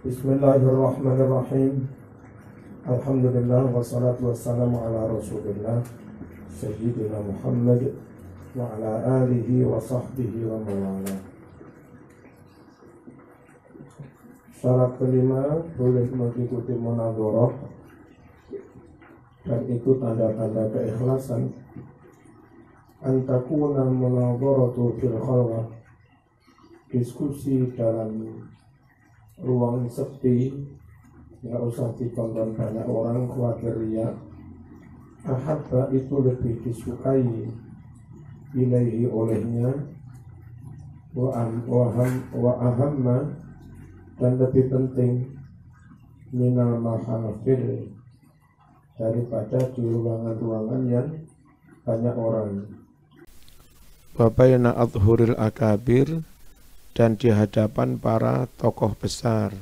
Bismillahirrahmanirrahim. Alhamdulillah wassalatu wassalamu ala Rasulillah Sayyidina Muhammad wa ala alihi wa sahbihi wa mawala. Syarat kelima boleh mengikuti munadoroh dan itu tanda-tanda keikhlasan antakuna munadoratu fil khalwah diskusi dalam ruang sepi nggak usah ditonton banyak orang khawatir riak ya. ahabba itu lebih disukai ilaihi olehnya wa an wa ham wa ahamma dan lebih penting minal mahafil daripada di ruangan-ruangan yang banyak orang. Babayna adhuril akabir dan di hadapan para tokoh besar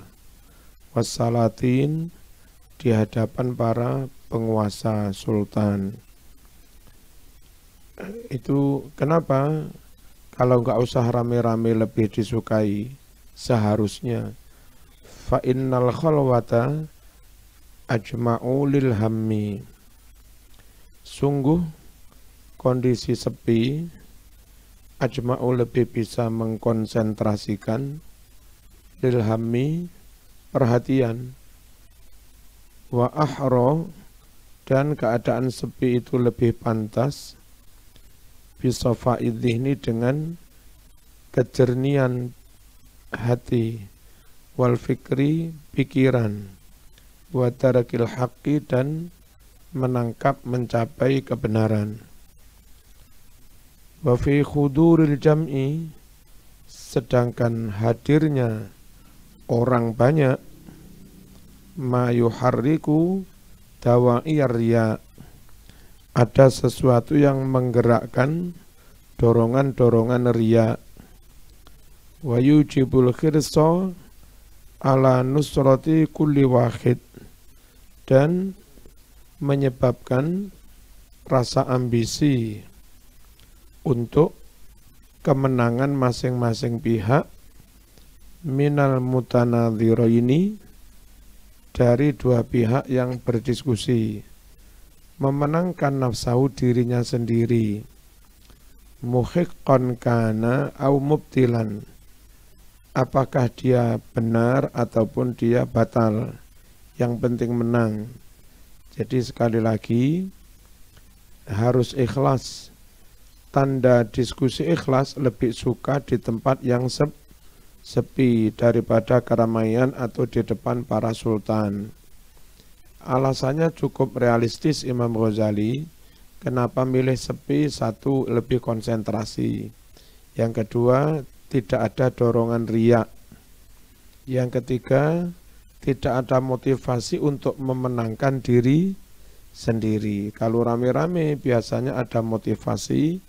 wassalatin di hadapan para penguasa sultan itu kenapa kalau nggak usah rame-rame lebih disukai seharusnya fa innal khalwata ajma'u lil hammi sungguh kondisi sepi ajma'u lebih bisa mengkonsentrasikan lilhami perhatian wa ahro dan keadaan sepi itu lebih pantas bisofa ini dengan kejernian hati wal fikri pikiran wa tarakil haqi dan menangkap mencapai kebenaran wa fi khuduril jam'i sedangkan hadirnya orang banyak ma yuharriku dawa'iyar ada sesuatu yang menggerakkan dorongan-dorongan ria, wa yujibul khirso ala nusrati kulli wahid dan menyebabkan rasa ambisi untuk kemenangan masing-masing pihak minal mutanadhiro ini dari dua pihak yang berdiskusi memenangkan nafsu dirinya sendiri muhiqqan kana au mubtilan apakah dia benar ataupun dia batal yang penting menang jadi sekali lagi harus ikhlas tanda diskusi ikhlas lebih suka di tempat yang sep sepi daripada keramaian atau di depan para sultan. Alasannya cukup realistis Imam Ghazali, kenapa milih sepi satu lebih konsentrasi. Yang kedua, tidak ada dorongan riak. Yang ketiga, tidak ada motivasi untuk memenangkan diri sendiri. Kalau rame-rame biasanya ada motivasi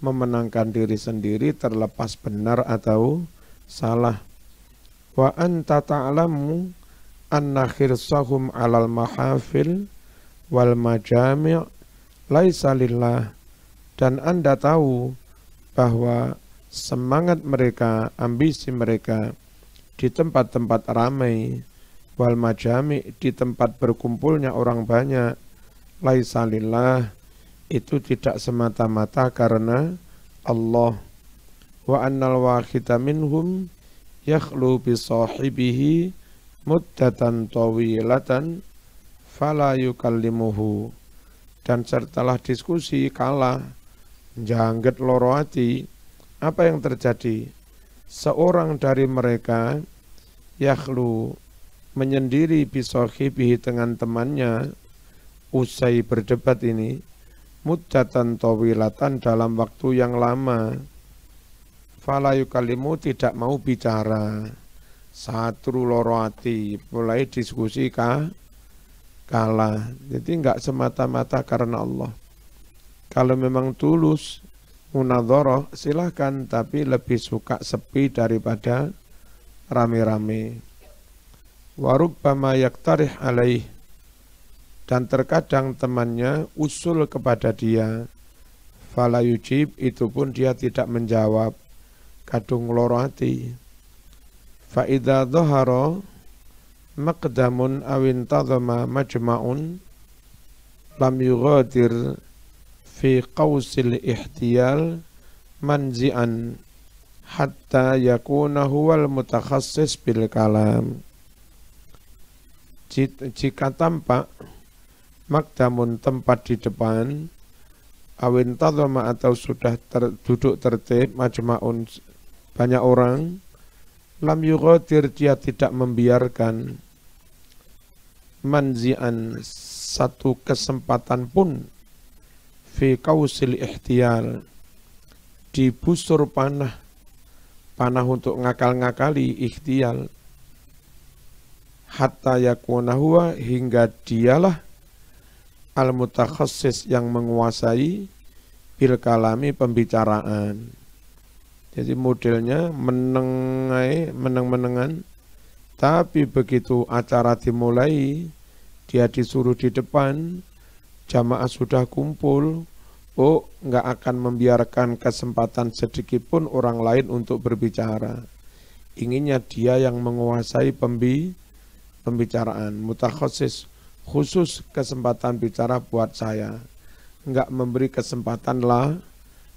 memenangkan diri sendiri terlepas benar atau salah. Wa anta ta'lamu anna khirsahum 'alal mahafil wal majami' laisa lillah dan Anda tahu bahwa semangat mereka, ambisi mereka di tempat-tempat ramai wal majami' di tempat berkumpulnya orang banyak laisa lillah itu tidak semata-mata karena Allah wa annal wahida minhum yakhlu bi sahibihi muddatan tawilatan fala yukallimuhu dan setelah diskusi kalah jangget loro hati apa yang terjadi seorang dari mereka yakhlu menyendiri sahibihi dengan temannya usai berdebat ini mudjatan towilatan dalam waktu yang lama. Falayukalimu tidak mau bicara. satru lorati mulai diskusi kah? kalah. Jadi nggak semata-mata karena Allah. Kalau memang tulus, munadzoroh silahkan, tapi lebih suka sepi daripada rame-rame. Warubbama yaktarih alaih dan terkadang temannya usul kepada dia fala yujib itu pun dia tidak menjawab kadung loro hati fa idza dhahara maqdamun awin tadama majma'un lam yughadir fi qausil ihtiyal manzi'an hatta yakuna huwal mutakhassis bil kalam jika tampak makdamun tempat di depan awin tadoma atau sudah ter, duduk tertib majma'un banyak orang lam yughadir dia tidak membiarkan manzian satu kesempatan pun fi kausil ihtiyar di busur panah panah untuk ngakal-ngakali ikhtiar hatta yakuna huwa hingga dialah al-mutakhassis yang menguasai bil kalami pembicaraan. Jadi modelnya menengai, meneng-menengan, tapi begitu acara dimulai, dia disuruh di depan, jamaah sudah kumpul, oh nggak akan membiarkan kesempatan sedikit pun orang lain untuk berbicara. Inginnya dia yang menguasai pembi, pembicaraan, mutakhosis khusus kesempatan bicara buat saya nggak memberi kesempatan lah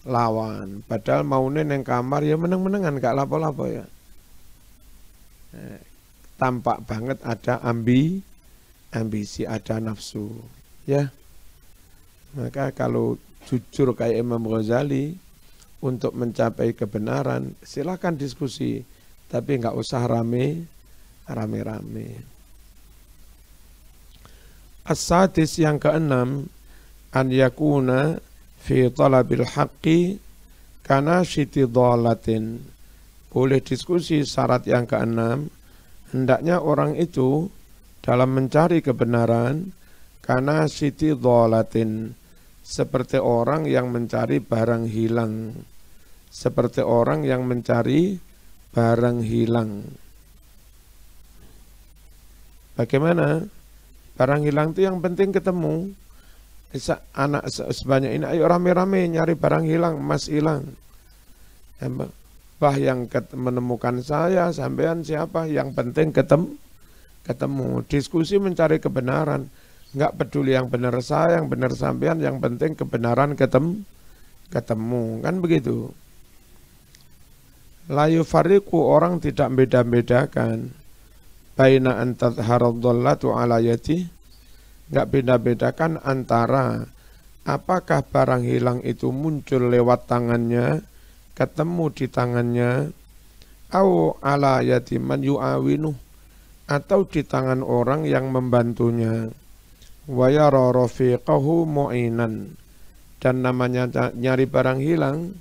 lawan padahal mau neng kamar ya meneng-menengan nggak lapo-lapo ya eh, tampak banget ada ambi ambisi ada nafsu ya maka kalau jujur kayak Imam Ghazali untuk mencapai kebenaran silahkan diskusi tapi nggak usah rame rame-rame As-satis yang keenam an yakuna fi talabil haqqi kana siti dolatin. Boleh diskusi syarat yang keenam, hendaknya orang itu dalam mencari kebenaran karena siti dolatin seperti orang yang mencari barang hilang seperti orang yang mencari barang hilang bagaimana Barang hilang itu yang penting ketemu. Anak sebanyak ini, ayo rame-rame nyari barang hilang, emas hilang. Bah yang menemukan saya, sampean siapa, yang penting ketemu. ketemu. Diskusi mencari kebenaran. Nggak peduli yang benar saya, yang benar sampean, yang penting kebenaran ketemu. Ketemu, kan begitu. Layu fariku orang tidak beda-bedakan baina antat dhalalatu ala yati enggak beda-bedakan antara apakah barang hilang itu muncul lewat tangannya ketemu di tangannya au ala man yuawinu atau di tangan orang yang membantunya wa yara rafiqahu mu'inan dan namanya nyari barang hilang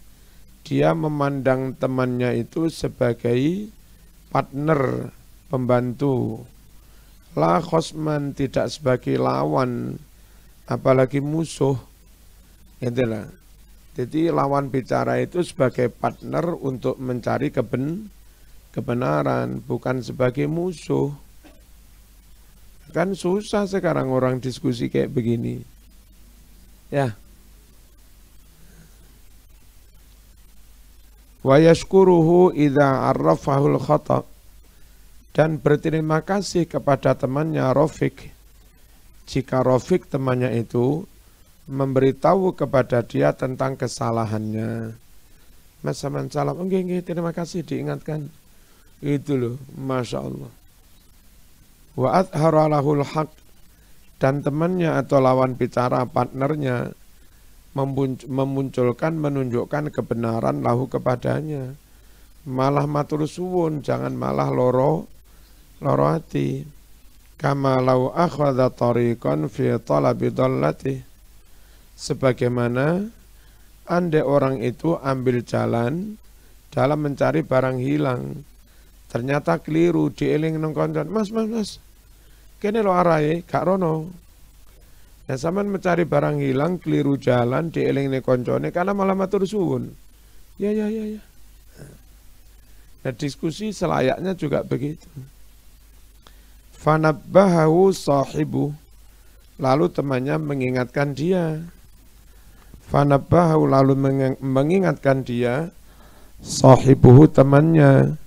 dia memandang temannya itu sebagai partner pembantu. La khosman tidak sebagai lawan, apalagi musuh. Itulah. Jadi lawan bicara itu sebagai partner untuk mencari keben kebenaran, bukan sebagai musuh. Kan susah sekarang orang diskusi kayak begini. Ya. Wa yashkuruhu idza arrafahul khata' dan berterima kasih kepada temannya Rofik. Jika Rofik temannya itu memberitahu kepada dia tentang kesalahannya. Mas Saman Salam, oh, enggih, terima kasih diingatkan. Itu loh, Masya Allah. Waat haralahul haq. Dan temannya atau lawan bicara partnernya memunculkan, menunjukkan kebenaran lahu kepadanya. Malah matur suwun, jangan malah loro loro ati kama lau akhadha tariqan fi talabi dallati sebagaimana anda orang itu ambil jalan dalam mencari barang hilang ternyata keliru dieling nang kancan mas mas mas kene lo arahe gak rono ya sampean mencari barang hilang keliru jalan dieling ne koncone karena malah matur suwun ya ya ya ya nah diskusi selayaknya juga begitu Fanabbahahu sahibu. Lalu temannya mengingatkan dia. Fanabbahahu lalu mengingatkan dia. Sahibuhu temannya.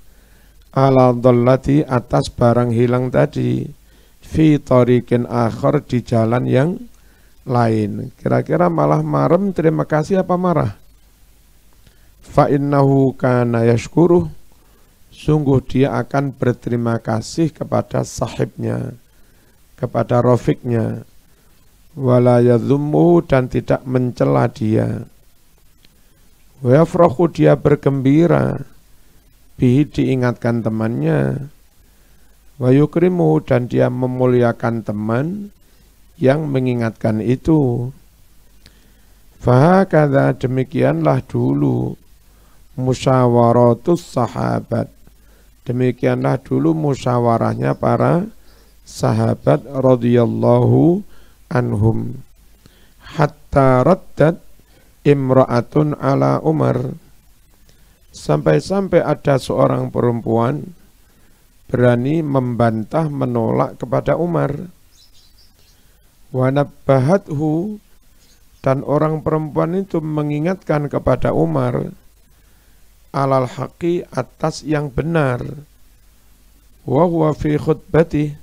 Ala dollati atas barang hilang tadi. Fi tarikin akhir di jalan yang lain. Kira-kira malah marem terima kasih apa marah? Fa innahu kana yashkuruh sungguh dia akan berterima kasih kepada sahibnya, kepada rofiknya, walayadzumuhu dan tidak mencela dia. Wafrohu dia bergembira, bihi diingatkan temannya, wayukrimu dan dia memuliakan teman yang mengingatkan itu. Fahakadha demikianlah dulu musyawaratus sahabat Demikianlah dulu musyawarahnya para sahabat radhiyallahu anhum. Hatta raddat imra'atun ala Umar. Sampai-sampai ada seorang perempuan berani membantah menolak kepada Umar. Wanabbahathu dan orang perempuan itu mengingatkan kepada Umar alal haqi atas yang benar wa huwa fi khutbati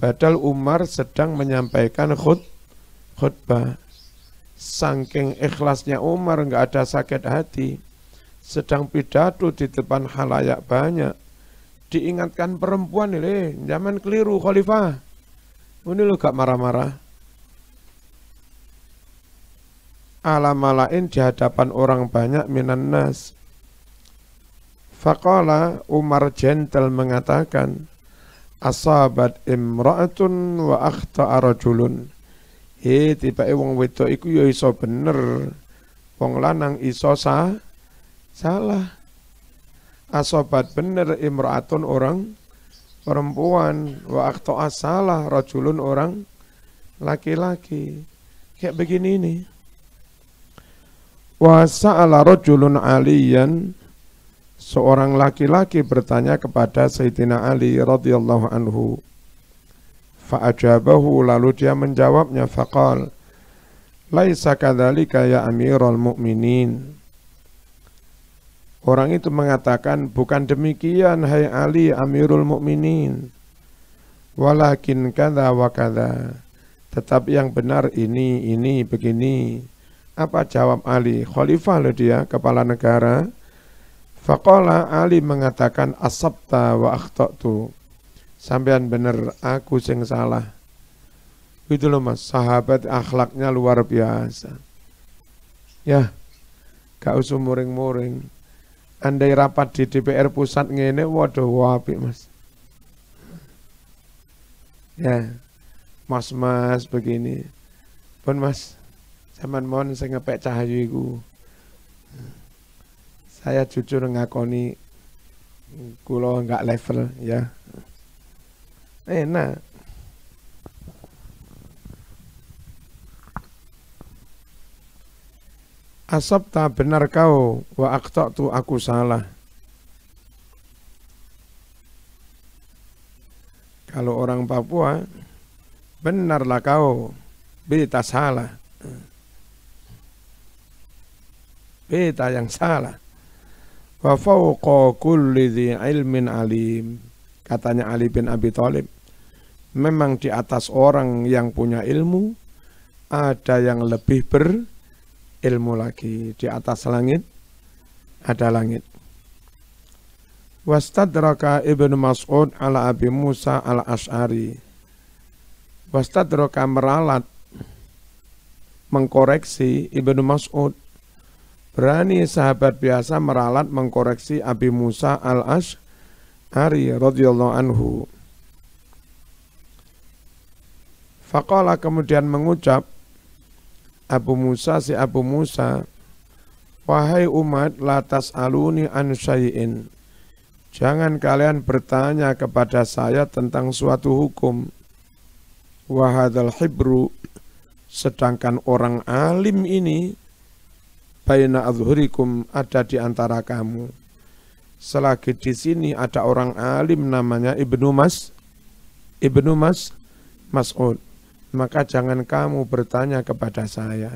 badal Umar sedang menyampaikan khut khutbah saking ikhlasnya Umar enggak ada sakit hati sedang pidato di depan halayak banyak diingatkan perempuan ini eh, zaman keliru khalifah ini lo gak marah-marah alamalain di hadapan orang banyak minan nas Faqala Umar Jentel mengatakan Asabat imra'atun wa akhta'a rajulun He tiba wong wedok iku ya iso bener Wong lanang iso sa salah Asabat bener imra'atun orang perempuan wa akhta'a salah rajulun orang laki-laki kayak begini nih Wa sa'ala rajulun aliyan seorang laki-laki bertanya kepada Sayyidina Ali radhiyallahu anhu. Fa'ajabahu lalu dia menjawabnya faqal Laisa kadzalika ya Amirul Mukminin. Orang itu mengatakan bukan demikian hai Ali Amirul Mukminin. Walakin kada wa kada. Tetapi yang benar ini ini begini. Apa jawab Ali? Khalifah loh dia, kepala negara Fakola Ali mengatakan asabta wa akhtatu. Sampean bener aku sing salah. Itu loh mas, sahabat akhlaknya luar biasa. Ya, gak usah muring-muring. Andai rapat di DPR pusat ngene, waduh wapi mas. Ya, mas-mas begini. Pun mas, zaman mohon saya ngepek cahayu iku saya jujur ngakoni kulo nggak level ya enak asap tak benar kau wa tu aku salah. Kalau orang Papua benarlah kau beta salah. Beta yang salah. Wa fawqa kulli dhi ilmin alim. Katanya Ali bin Abi Thalib, memang di atas orang yang punya ilmu ada yang lebih berilmu lagi di atas langit ada langit. Wastadraka Ibnu Mas'ud ala Abi Musa al Ash'ari. Wastadraka meralat mengkoreksi Ibnu Mas'ud Berani sahabat biasa meralat mengkoreksi Abi Musa al-Ash'ari radhiyallahu anhu. Fakola kemudian mengucap, Abu Musa si Abu Musa, Wahai umat, latas aluni an syai'in. Jangan kalian bertanya kepada saya tentang suatu hukum. Wahadal hibru, sedangkan orang alim ini baina azhurikum ada di antara kamu. Selagi di sini ada orang alim namanya Ibnu Mas Ibnu Mas Mas'ud, maka jangan kamu bertanya kepada saya.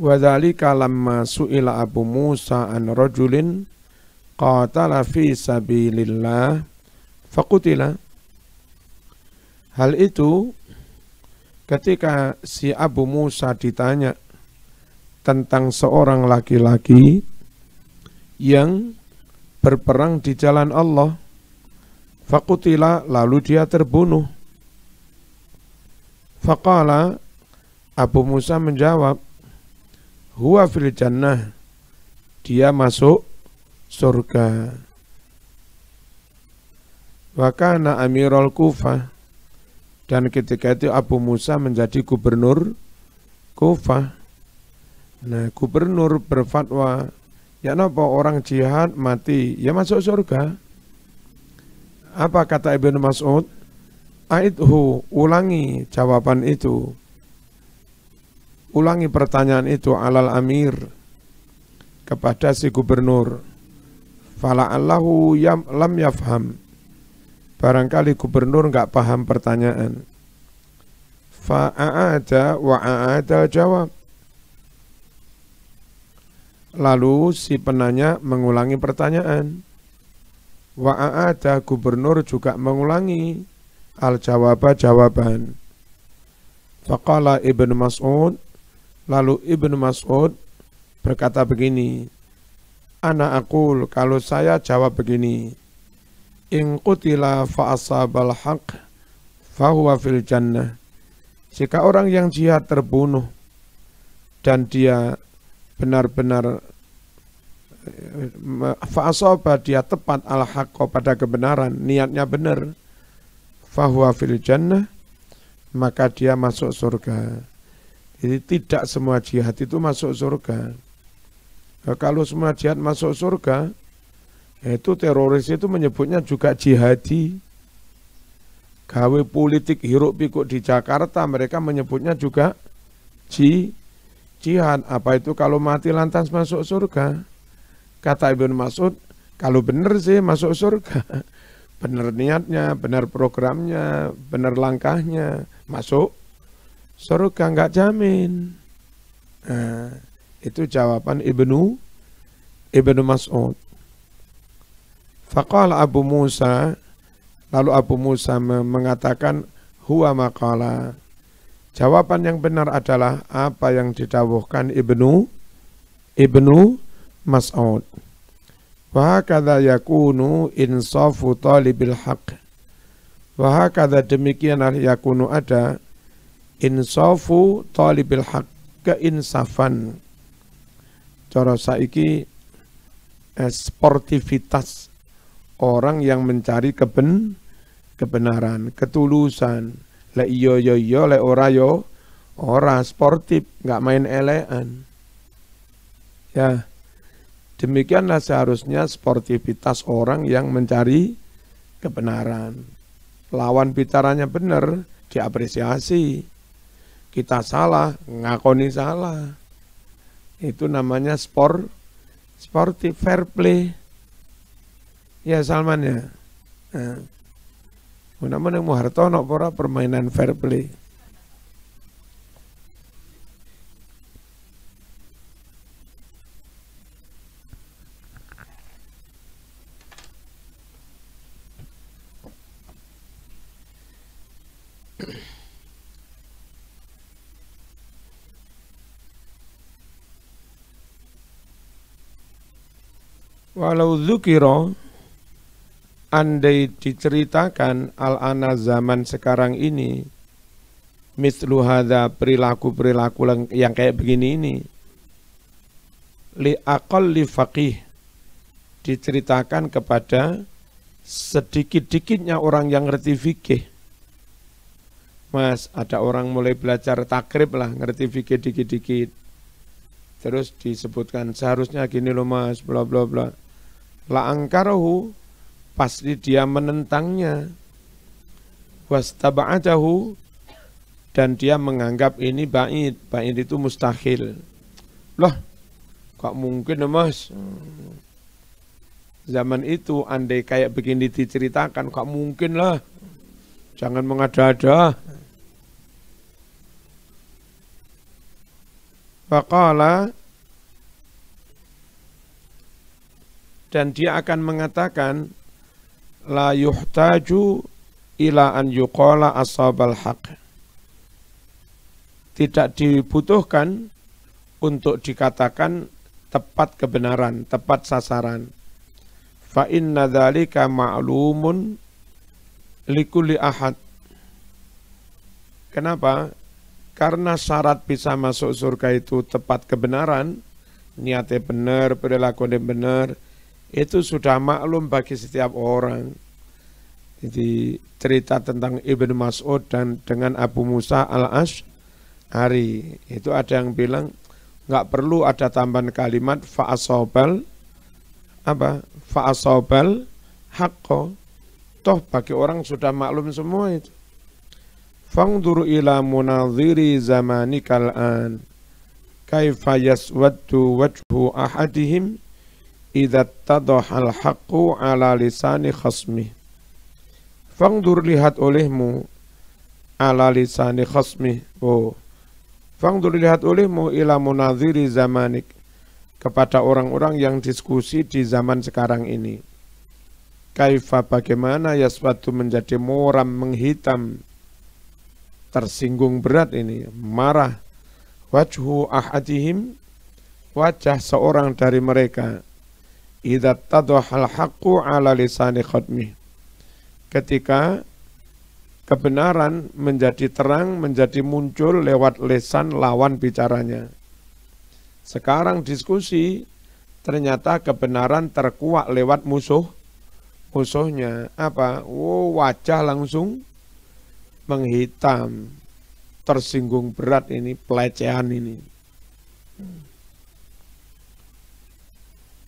Wadhalika lamma su'ila Abu Musa an rajulin qatala fi sabilillah faqutila. Hal itu ketika si Abu Musa ditanya, tentang seorang laki-laki yang berperang di jalan Allah. Fakutila lalu dia terbunuh. Fakala Abu Musa menjawab, Huwa fil jannah, dia masuk surga. Wakana Amirul Kufah, dan ketika itu Abu Musa menjadi gubernur Kufah. Nah, gubernur berfatwa, ya napa orang jihad mati, ya masuk surga. Apa kata Ibn Mas'ud? Aidhu, ulangi jawaban itu. Ulangi pertanyaan itu alal amir kepada si gubernur. Allahu yam, lam yafham. Barangkali gubernur enggak paham pertanyaan. Fa'a'ada wa'a'ada jawab Lalu si penanya mengulangi pertanyaan. Wa'a'ada gubernur juga mengulangi al-jawaba jawaban. Faqala Ibn Mas'ud, lalu Ibn Mas'ud berkata begini, Ana akul, kalau saya jawab begini, In qutila fa'asabal haq, fahuwa fil jannah. Jika orang yang jihad terbunuh, dan dia benar-benar eh, eh, fa'asoba dia tepat al haqqa pada kebenaran niatnya benar fahuwa fil jannah maka dia masuk surga jadi tidak semua jihad itu masuk surga nah, kalau semua jihad masuk surga itu teroris itu menyebutnya juga jihadi gawe politik hiruk pikuk di Jakarta mereka menyebutnya juga jihad jihad, apa itu kalau mati lantas masuk surga? Kata Ibnu Mas'ud, kalau benar sih masuk surga. Benar niatnya, benar programnya, benar langkahnya, masuk surga nggak jamin. Nah, itu jawaban Ibnu Ibnu Mas'ud. Faqala Abu Musa, lalu Abu Musa mengatakan huwa maqala Jawaban yang benar adalah apa yang didawuhkan Ibnu Ibnu Mas'ud. hakadha yakunu insafu talibil haq. Wahakadha demikianlah yakunu ada insafu talibil haq. Keinsafan. Cara saiki eh, sportivitas orang yang mencari keben, kebenaran, ketulusan, Lek iyo yo iya, yo iya, lek ora yo ora sportif, nggak main elean. Ya. Demikianlah seharusnya sportivitas orang yang mencari kebenaran. Lawan bicaranya benar, diapresiasi. Kita salah, ngakoni salah. Itu namanya sport, sportif fair play. Ya Salman ya. Nah yang Muharto nak pora permainan fair play. Walau zukiro andai diceritakan al-ana zaman sekarang ini mislu hadza perilaku-perilaku yang kayak begini ini li aqalli faqih diceritakan kepada sedikit-dikitnya orang yang ngerti fikih Mas, ada orang mulai belajar takrib lah, ngerti fikih dikit-dikit. Terus disebutkan seharusnya gini loh mas, bla bla bla. La angkarahu pasti dia menentangnya. Wastaba'atahu dan dia menganggap ini baik, baik itu mustahil. Loh, kok mungkin ya, mas? Zaman itu andai kayak begini diceritakan, kok mungkin lah. Jangan mengada-ada. Faqala dan dia akan mengatakan la yuhtaju ila an yuqala asabal haq. Tidak dibutuhkan untuk dikatakan tepat kebenaran, tepat sasaran. Fa inna dzalika ma'lumun likulli ahad. Kenapa? Karena syarat bisa masuk surga itu tepat kebenaran, niatnya benar, perilakunya benar, itu sudah maklum bagi setiap orang. Jadi cerita tentang Ibn Mas'ud dan dengan Abu Musa al-Ash'ari. Itu ada yang bilang nggak perlu ada tambahan kalimat fa'asobal apa fa'asobal hakko toh bagi orang sudah maklum semua itu fangduru ila munadhiri zamanikal an kaifa yaswaddu wajhu ahadihim idat al haqqu ala lisani khasmi fangdur lihat olehmu ala lisani khasmi oh fangdur lihat olehmu ila munadhiri zamanik kepada orang-orang yang diskusi di zaman sekarang ini kaifa bagaimana ya suatu menjadi moram menghitam tersinggung berat ini marah wajhu ahadihim wajah seorang dari mereka ala lisani khutmi. ketika kebenaran menjadi terang menjadi muncul lewat lesan lawan bicaranya sekarang diskusi ternyata kebenaran terkuak lewat musuh musuhnya apa oh, wajah langsung menghitam tersinggung berat ini pelecehan ini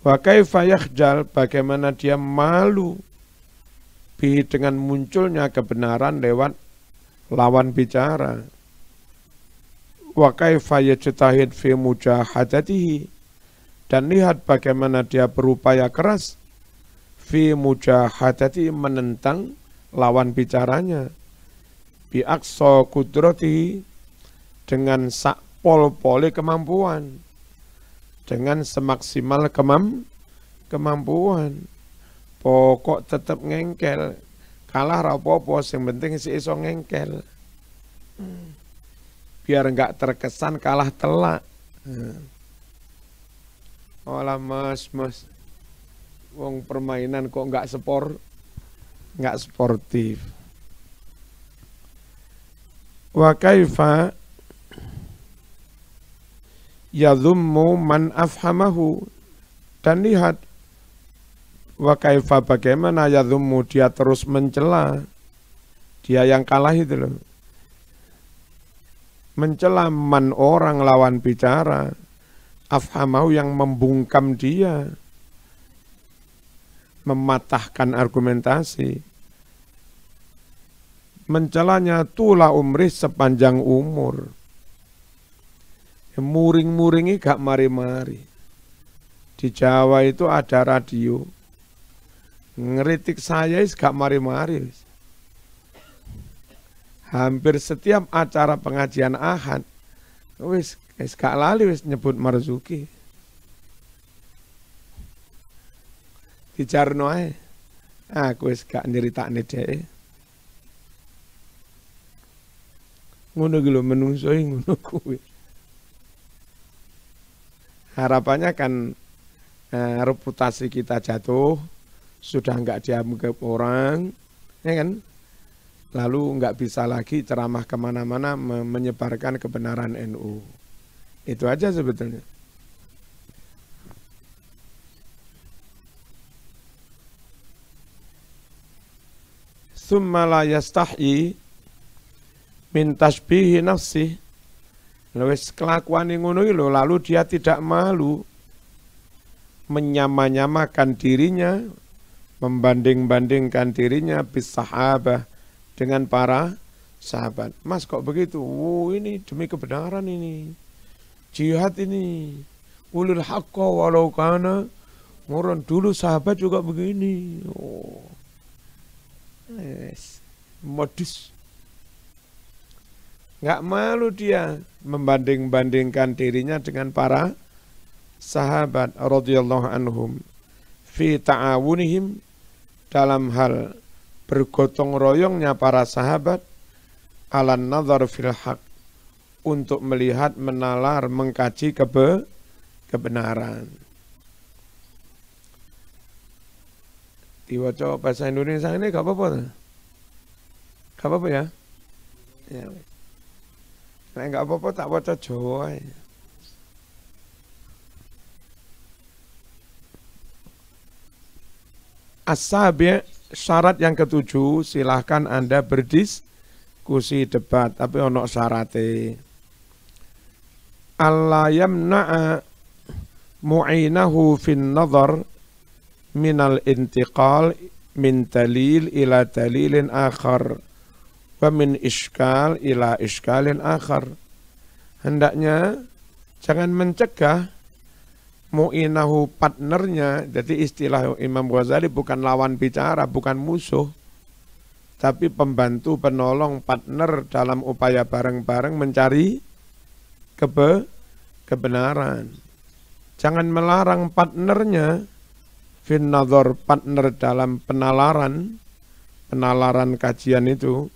Wa kaifa yakhjal bagaimana dia malu bi dengan munculnya kebenaran lewat lawan bicara. Wa kaifa yajtahid fi mujahadatihi dan lihat bagaimana dia berupaya keras fi mujahadati menentang lawan bicaranya bi aqsa kudrati dengan sak pol-pole kemampuan dengan semaksimal kemam kemampuan. Pokok tetap ngengkel. Kalah rapopo, yang penting si iso ngengkel. Biar enggak terkesan kalah telak. Hmm. Olah mas, mas. Wong permainan kok enggak sport, enggak sportif. Wa kaifa yadhummu man afhamahu dan lihat wa kaifa bagaimana yadhummu dia terus mencela dia yang kalah itu loh mencela man orang lawan bicara afhamahu yang membungkam dia mematahkan argumentasi mencelanya tula umri sepanjang umur Ya, muring-muringi gak mari-mari. Di Jawa itu ada radio. Ngeritik saya is gak mari-mari. Hampir setiap acara pengajian Ahad, wis es gak lali wis nyebut Marzuki. Di Jarno ae. Aku wis gak nyeritakne dhek. Ngono ki lho menungso ngono kuwi harapannya kan e, reputasi kita jatuh sudah nggak dianggap orang ya kan lalu nggak bisa lagi ceramah kemana-mana menyebarkan kebenaran NU itu aja sebetulnya summa la yastahi min tashbihi nafsih Lewis kelakuan yang ngono lo lalu dia tidak malu menyamanyamakan dirinya, membanding-bandingkan dirinya bisahabah dengan para sahabat. Mas kok begitu? Wow, oh, ini demi kebenaran ini. Jihad ini. ulil haqqa walau kana Murun dulu sahabat juga begini. Oh. Yes. Eh, Modus Nggak malu dia membanding-bandingkan dirinya dengan para sahabat radhiyallahu anhum fi ta'awunihim dalam hal bergotong royongnya para sahabat ala nazar fil haq untuk melihat, menalar, mengkaji kebe kebenaran. Diwaca bahasa Indonesia ini gak apa-apa. Gak apa-apa ya? Ya. Nek enggak apa-apa tak waca Jawa. Asabi syarat yang ketujuh silahkan Anda berdiskusi debat tapi ono syarate. Allah yamna'a mu'inahu fin nazar minal intiqal min talil ila talilin akhar Famin iskal ila iskalin akhar. Hendaknya jangan mencegah mu'inahu partnernya. Jadi istilah Imam Ghazali bukan lawan bicara, bukan musuh. Tapi pembantu, penolong, partner dalam upaya bareng-bareng mencari kebe kebenaran. Jangan melarang partnernya finnador partner dalam penalaran penalaran kajian itu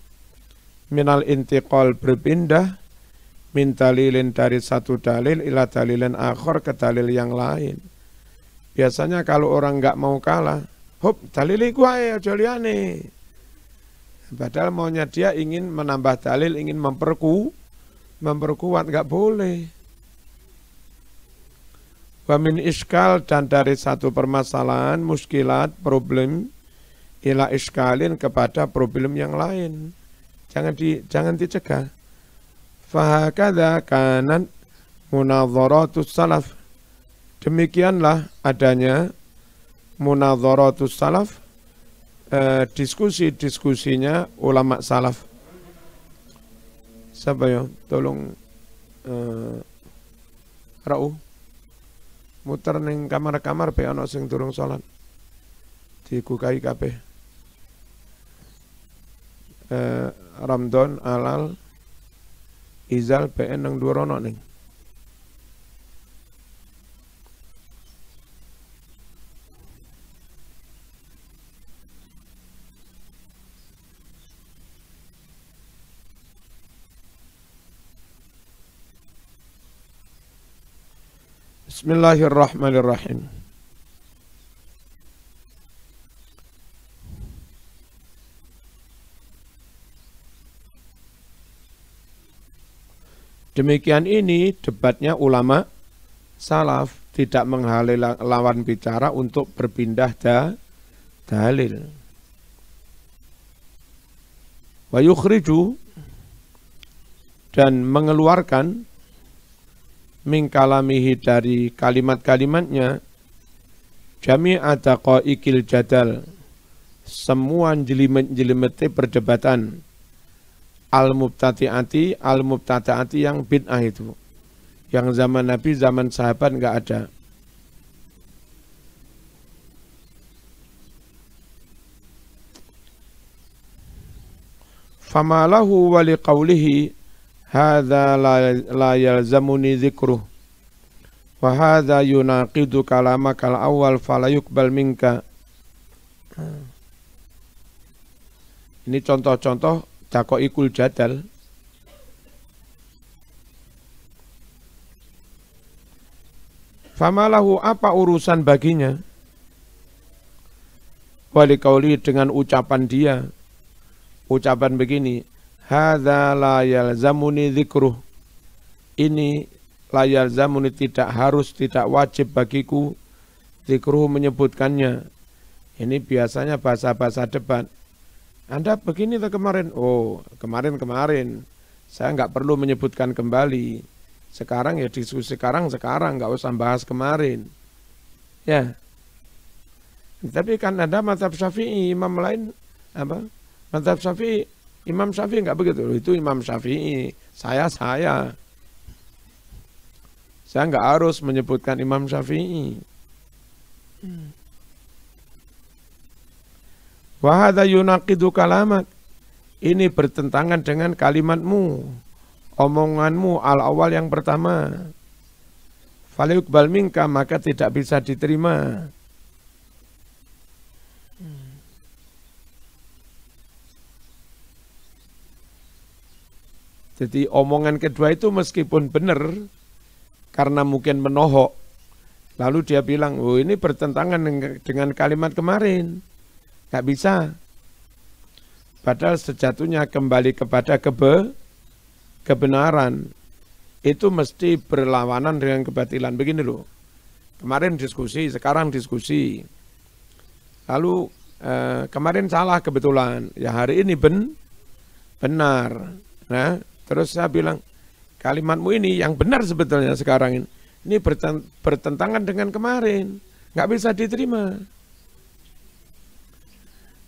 minal intiqal berpindah min dalilin dari satu dalil ila dalilin akhor ke dalil yang lain. Biasanya kalau orang nggak mau kalah, hop dalili gua ya Padahal maunya dia ingin menambah dalil, ingin memperku, memperkuat nggak boleh. Wamin iskal dan dari satu permasalahan, muskilat, problem, ila iskalin kepada problem yang lain jangan di jangan dicegah fahakadha kanan munadharatus salaf demikianlah adanya munadharatus salaf eh, diskusi-diskusinya ulama salaf siapa ya tolong eh, Rauh muter neng kamar-kamar pe ana sing durung salat di kabeh eh Ramdon alal izal PN yang dua rono nih Bismillahirrahmanirrahim. Demikian ini debatnya ulama salaf tidak menghalangi lawan bicara untuk berpindah da, dalil. Wa yukhriju dan mengeluarkan mingkalamihi dari kalimat-kalimatnya jami'ata qaikil jadal semua jelimet-jelimete perdebatan al-mubtadi'ati, al-mubtada'ati yang bid'ah itu. Yang zaman Nabi, zaman sahabat nggak ada. Famalahu wali qawlihi hadza la yalzamuni dzikruh wa hadza yunaqidu kalamaka al fala yuqbal minka. Ini contoh-contoh takoki ikul jadal Famalahu apa urusan baginya? kauli dengan ucapan dia. Ucapan begini. Hadha la yalzamuni zikruh. Ini la yalzamuni tidak harus, tidak wajib bagiku. Zikruh menyebutkannya. Ini biasanya bahasa-bahasa debat. Anda begini tuh kemarin. Oh, kemarin-kemarin. Saya nggak perlu menyebutkan kembali. Sekarang ya diskusi sekarang, sekarang nggak usah bahas kemarin. Ya. Tapi kan ada matab Syafi'i, imam lain apa? matab Syafi'i, Imam Syafi'i nggak begitu. Itu Imam Syafi'i, saya saya. Saya nggak harus menyebutkan Imam Syafi'i. Hmm. Wahada yunakidu kalamak. Ini bertentangan dengan kalimatmu. Omonganmu al-awal yang pertama. Faliukbal mingka maka tidak bisa diterima. Jadi omongan kedua itu meskipun benar, karena mungkin menohok, lalu dia bilang, oh ini bertentangan dengan kalimat kemarin gak bisa. Padahal sejatuhnya kembali kepada kebe, kebenaran. Itu mesti berlawanan dengan kebatilan. Begini loh. Kemarin diskusi, sekarang diskusi. Lalu eh, kemarin salah kebetulan. Ya hari ini ben, benar. Nah, terus saya bilang, kalimatmu ini yang benar sebetulnya sekarang ini. Ini bertentangan dengan kemarin. Nggak bisa diterima.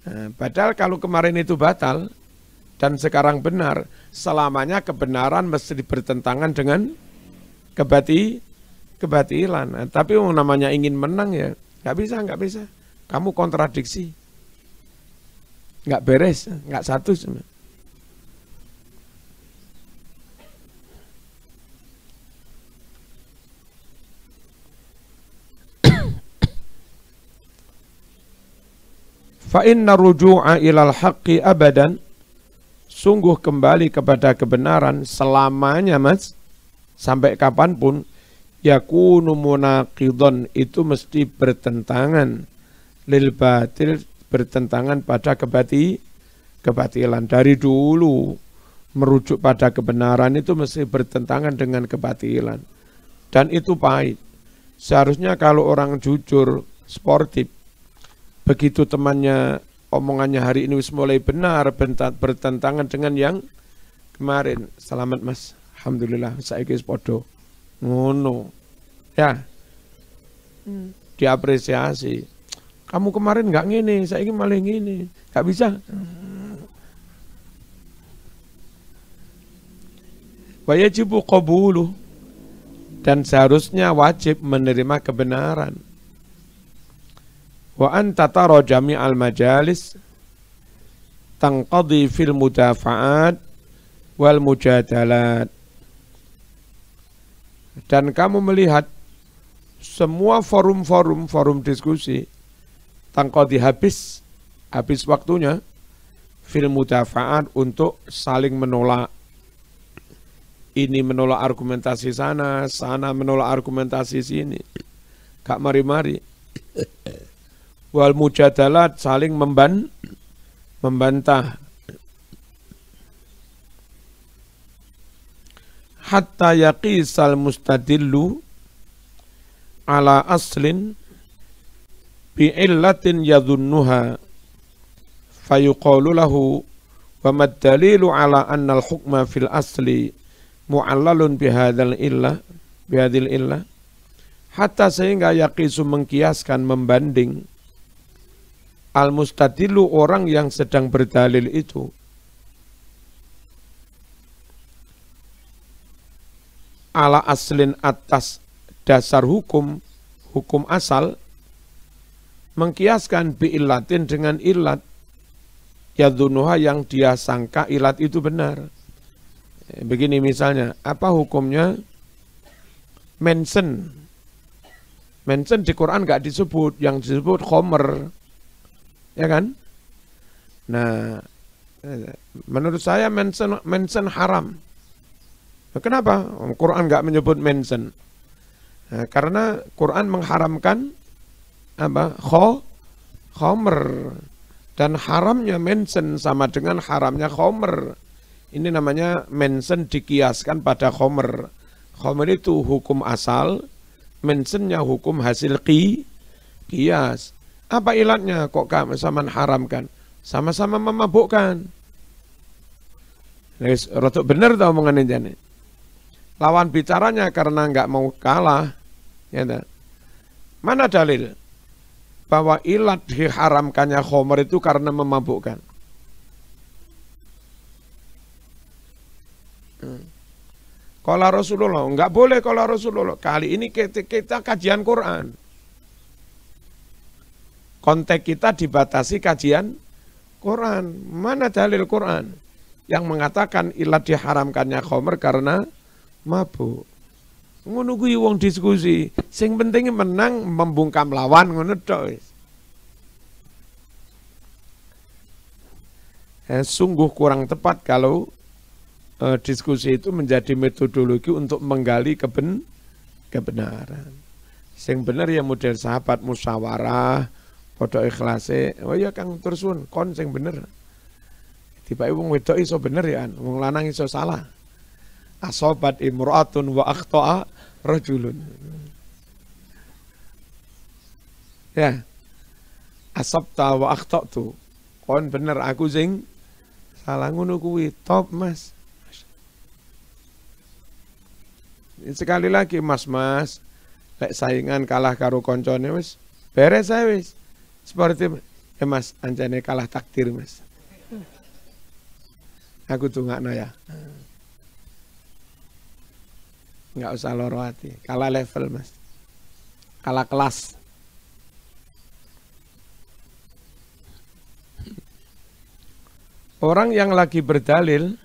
Eh, padahal kalau kemarin itu batal dan sekarang benar, selamanya kebenaran mesti bertentangan dengan kebati kebatilan. Eh, tapi yang namanya ingin menang ya, nggak bisa, nggak bisa. Kamu kontradiksi, nggak beres, nggak satu. Sebenarnya. Fa inna ruju'a ilal haqqi abadan sungguh kembali kepada kebenaran selamanya Mas sampai kapanpun yakunu munaqidon itu mesti bertentangan lil batil bertentangan pada kebati kebatilan dari dulu merujuk pada kebenaran itu mesti bertentangan dengan kebatilan dan itu pahit seharusnya kalau orang jujur sportif begitu temannya omongannya hari ini wis mulai benar bertentangan dengan yang kemarin. Selamat Mas. Alhamdulillah saya guys podo ngono. Ya. Hmm. Diapresiasi. Kamu kemarin nggak ngini, saya ingin malah ngini. Nggak bisa. wajib yajibu dan seharusnya wajib menerima kebenaran wa anta taro jami'al majalis tanqadi fil mudafa'at wal mujadalat dan kamu melihat semua forum-forum forum diskusi tangkodi habis habis waktunya fil mudafaat untuk saling menolak ini menolak argumentasi sana, sana menolak argumentasi sini. Kak mari-mari wal mujadalat saling memban membantah hatta yaqisal mustadillu ala aslin illatin yadhunnuha fayuqalu lahu wa mad dalilu ala anna al-hukma fil asli mu'allalun bi illa bi hadzal illa hatta sehingga yaqisu mengkiaskan membanding Al-mustadilu orang yang sedang berdalil itu. Ala aslin atas dasar hukum, hukum asal, mengkiaskan bi'ilatin dengan ilat. Yadunuha yang dia sangka ilat itu benar. Eh, begini misalnya, apa hukumnya? Mention. Mention di Quran gak disebut, yang disebut khomer ya kan? Nah, menurut saya mention mention haram. Nah, kenapa? Quran nggak menyebut mention. Nah, karena Quran mengharamkan apa? khomer. Dan haramnya mention sama dengan haramnya khomer. Ini namanya mention dikiaskan pada khomer. Khomer itu hukum asal, mentionnya hukum hasil ki, kias. Apa ilatnya kok kamu sama haramkan? Sama-sama memabukkan. Nah, rotok bener tau omongan jani Lawan bicaranya karena nggak mau kalah. Ya, nah. mana dalil? Bahwa ilat diharamkannya homer itu karena memabukkan. Hmm. Kalau Rasulullah, nggak boleh kalau Rasulullah. Kali ini kita, kita kajian Quran konteks kita dibatasi kajian Quran. Mana dalil Quran yang mengatakan ilat diharamkannya khomer karena mabuk. Menunggu wong diskusi, sing penting menang membungkam lawan ngono Eh, sungguh kurang tepat kalau eh, diskusi itu menjadi metodologi untuk menggali keben kebenaran. Sing benar ya model sahabat musyawarah, Padha ikhlase, oh ya Kang tur kon sing bener. Tiba ibu wedok iso bener ya, wong lanang iso salah. Asobat imroatun wa akhtoa rajulun. Ya. Asabta wa akhta'tu. Kon bener aku sing salah ngono kuwi, top Mas. Sekali lagi Mas Mas, lek saingan kalah karo koncone wis beres saya wis seperti ya mas, ancane kalah takdir mas. Aku tuh nggak naya. Nggak usah loro hati. Kalah level mas. Kalah kelas. Orang yang lagi berdalil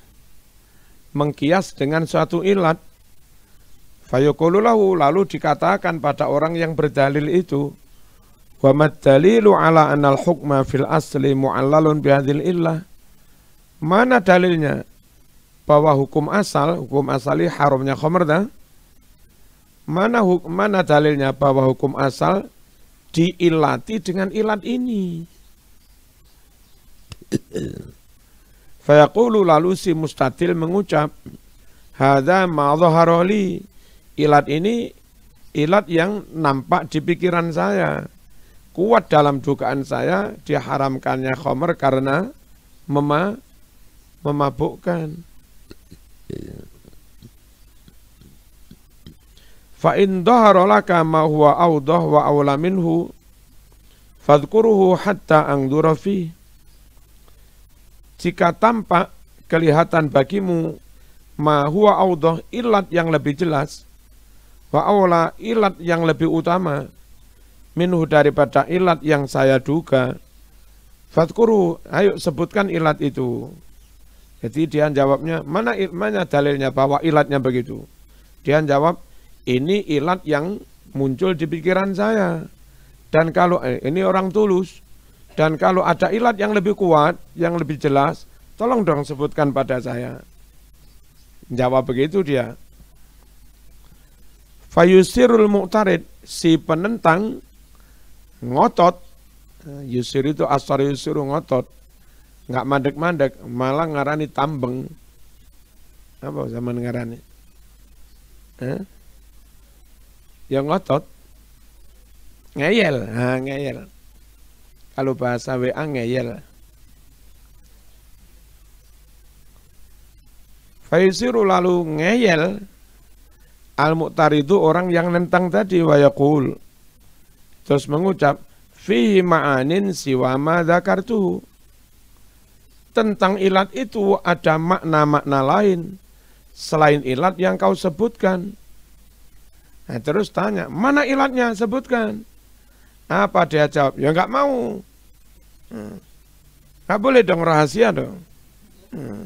mengkias dengan suatu ilat Fayokululahu lalu dikatakan pada orang yang berdalil itu Wa dalilu ala anal hukma fil asli mu'allalun bihadil illah. Mana dalilnya? Bahwa hukum asal, hukum asali haramnya khomer dah. Mana, huk, mana dalilnya bahwa hukum asal diilati dengan ilat ini? Fayaqulu lalu si mustatil mengucap, Hada ma'adhaharoli. Ilat ini ilat yang nampak di pikiran saya kuat dalam dugaan saya diharamkannya khomer karena mema memabukkan. Fa in dhaharolaka ma huwa awdah wa awla minhu fadhkuruhu hatta angdura Jika tampak kelihatan bagimu ma huwa awdah ilat yang lebih jelas wa awla ilat yang lebih utama minhu daripada ilat yang saya duga. Fatkuru, ayo sebutkan ilat itu. Jadi dia jawabnya, mana ilmanya dalilnya bahwa ilatnya begitu? Dia jawab, ini ilat yang muncul di pikiran saya. Dan kalau eh, ini orang tulus, dan kalau ada ilat yang lebih kuat, yang lebih jelas, tolong dong sebutkan pada saya. Jawab begitu dia. Fayusirul muqtarid, si penentang ngotot. Yusir itu asar yusiru ngotot. Nggak mandek-mandek, malah ngarani tambeng. Apa zaman ngarani? Eh? Yang ngotot. Ngeyel, ha, ah, ngeyel. Kalau bahasa WA ngeyel. Faisiru lalu ngeyel al-muqtar itu orang yang nentang tadi wayakul terus mengucap fi ma'anin siwa ma tentang ilat itu ada makna-makna lain selain ilat yang kau sebutkan nah, terus tanya mana ilatnya sebutkan apa dia jawab ya nggak mau hmm. boleh dong rahasia dong hmm.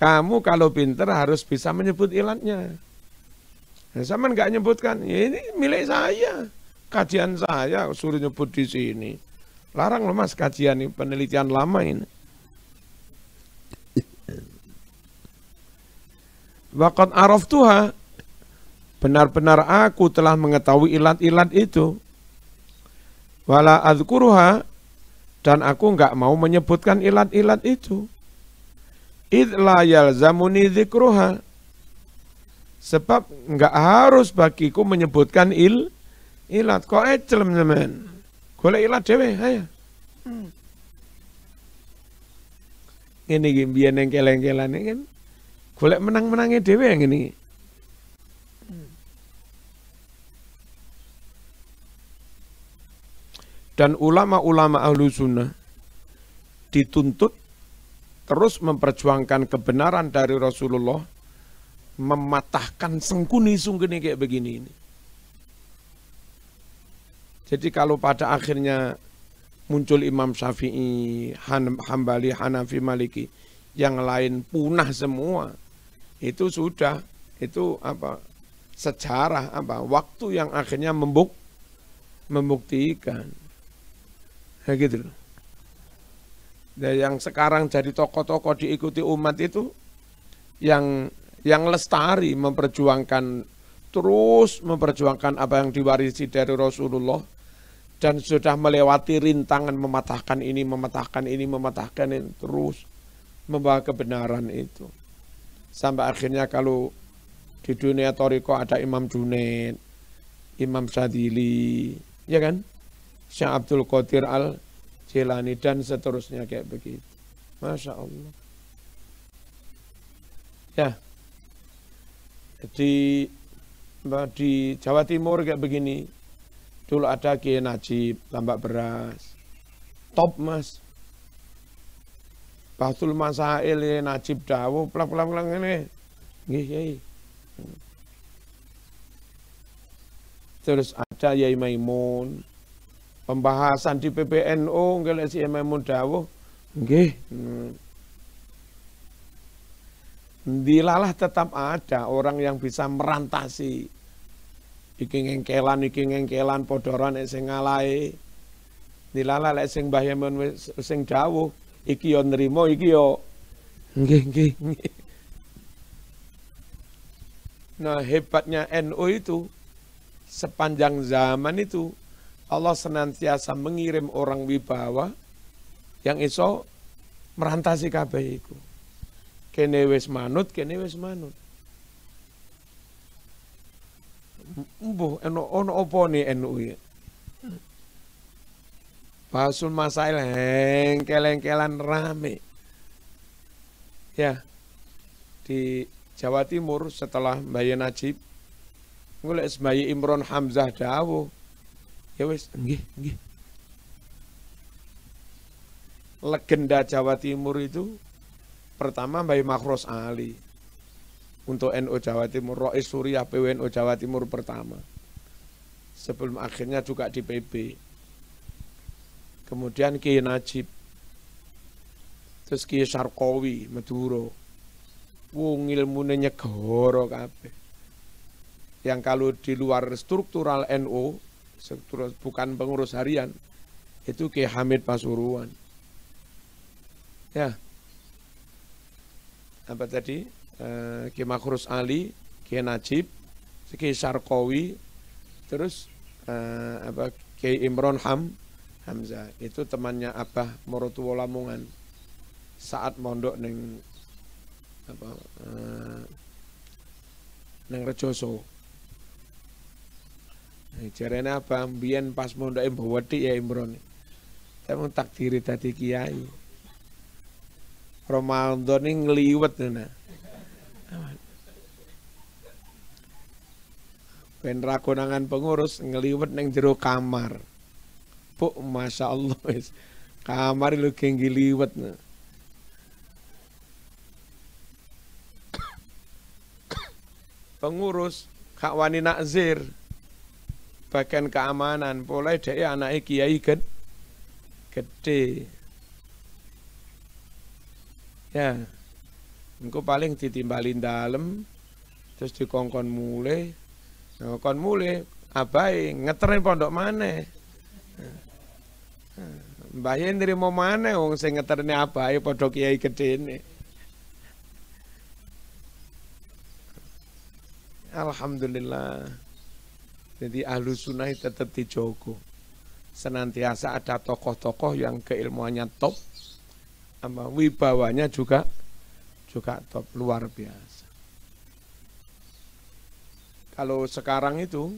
kamu kalau pinter harus bisa menyebut ilatnya Nah, sama nggak nyebutkan, ya ini milik saya, kajian saya suruh nyebut di sini. Larang loh mas kajian ini, penelitian lama ini. Wakat araf tuha, benar-benar aku telah mengetahui ilat-ilat itu. Wala adkuruha, dan aku nggak mau menyebutkan ilat-ilat itu. Id la yalzamuni dzikruha Sebab enggak harus bagiku menyebutkan il ilat. Kok ecel teman Golek ilat dewe, ayo. Hmm. Ini yang keleng nengkel ini kan. Golek menang-menangnya dewe yang ini. dan ulama-ulama ahlu sunnah dituntut terus memperjuangkan kebenaran dari Rasulullah mematahkan sengkuni sunggeni kayak begini ini. Jadi kalau pada akhirnya muncul Imam Syafi'i, Han, Hambali, Hanafi, Maliki, yang lain punah semua, itu sudah itu apa sejarah apa waktu yang akhirnya membuk membuktikan ya gitu loh. Dan yang sekarang jadi tokoh-tokoh diikuti umat itu yang yang lestari memperjuangkan terus memperjuangkan apa yang diwarisi dari Rasulullah dan sudah melewati rintangan mematahkan ini, mematahkan ini, mematahkan ini terus membawa kebenaran itu. Sampai akhirnya kalau di dunia Toriko ada Imam Junaid, Imam Sadili, ya kan? Syekh Abdul Qadir Al Jilani dan seterusnya kayak begitu. Masya Allah. Ya di di Jawa Timur kayak begini dulu ada Kiai Najib tambak beras top mas Basul Masail ya Najib Dawo pelak pelak pelak ini gih terus ada Yai Maimun pembahasan di PPNU ngelesi Yai Maimun Dawo gih hmm dilalah tetap ada orang yang bisa merantasi iki ngengkelan iki ngengkelan podoran nek sing ngalai dilalah lek sing mbah yen sing dawuh iki yo nrimo iki yo nggih nggih Nah hebatnya NU itu sepanjang zaman itu Allah senantiasa mengirim orang wibawa yang iso merantasi kabeh iku kene wis manut kene wis manut mbuh eno ono opo ni NU ya Pasul Masail hengkel-hengkelan rame. Ya, di Jawa Timur setelah Mbak Najib, mulai Mbak Imron Hamzah Dawo. Ya wes, nggih, nggih. Legenda Jawa Timur itu Pertama Mbak Makros Ali untuk NU Jawa Timur, Rois Suriah PWNU Jawa Timur pertama. Sebelum akhirnya juga di PB. Kemudian Kiai Najib. Terus Kiai Sarkowi, Maduro. Wong ilmune nyegoro kabeh. Yang kalau di luar struktural NU, struktural bukan pengurus harian, itu Kiai Hamid Pasuruan. Ya, apa tadi eh, Ki Makrus Ali, Kiai Najib, Kiai Sarkowi, terus eh, apa Kiai Imron Ham Hamzah itu temannya Abah Morotuwo Lamongan saat mondok neng apa eh, neng Rejoso nah, Jarene apa mbiyen pas mondok e mbawati ya Imron. Tapi takdiri tadi kiai. Ramadan ini ngeliwet nana. Ben pengurus ngeliwet neng jero kamar. Bu, masya Allah is, Kamar lu genggi liwet. Nah. pengurus kak wani nakzir bagian keamanan boleh deh anak kiai gede Ya. Engko paling ditimbalin dalam, terus dikongkon mulai, kongkon mulai, apa abai ngeterin pondok mana ya. Mbah dari mau mana, wong sing ngeterne abai padha kiai ini. Alhamdulillah. Jadi ahlu sunnah tetap dijogo. Senantiasa ada tokoh-tokoh yang keilmuannya top, apa wibawanya juga juga top luar biasa. Kalau sekarang itu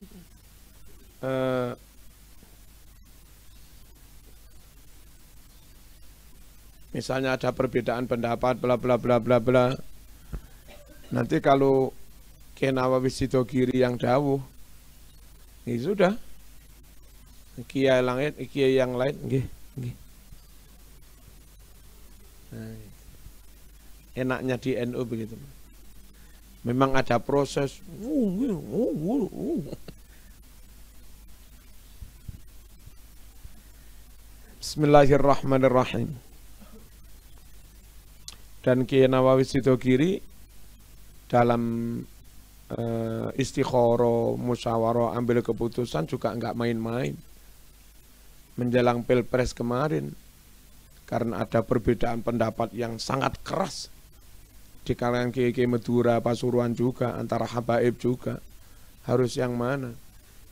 eh, misalnya ada perbedaan pendapat bla bla bla bla bla nanti kalau Kenawa Wisito Giri yang dawuh ini ya sudah kiai langit kiai yang lain gih, gih enaknya di NU NO begitu. Memang ada proses. Bismillahirrahmanirrahim. Dan Kiai Nawawi Kiri dalam uh, istiqoroh, musyawarah, ambil keputusan juga enggak main-main. Menjelang pilpres kemarin, karena ada perbedaan pendapat yang sangat keras di kalangan KK Madura Pasuruan juga antara habaib juga harus yang mana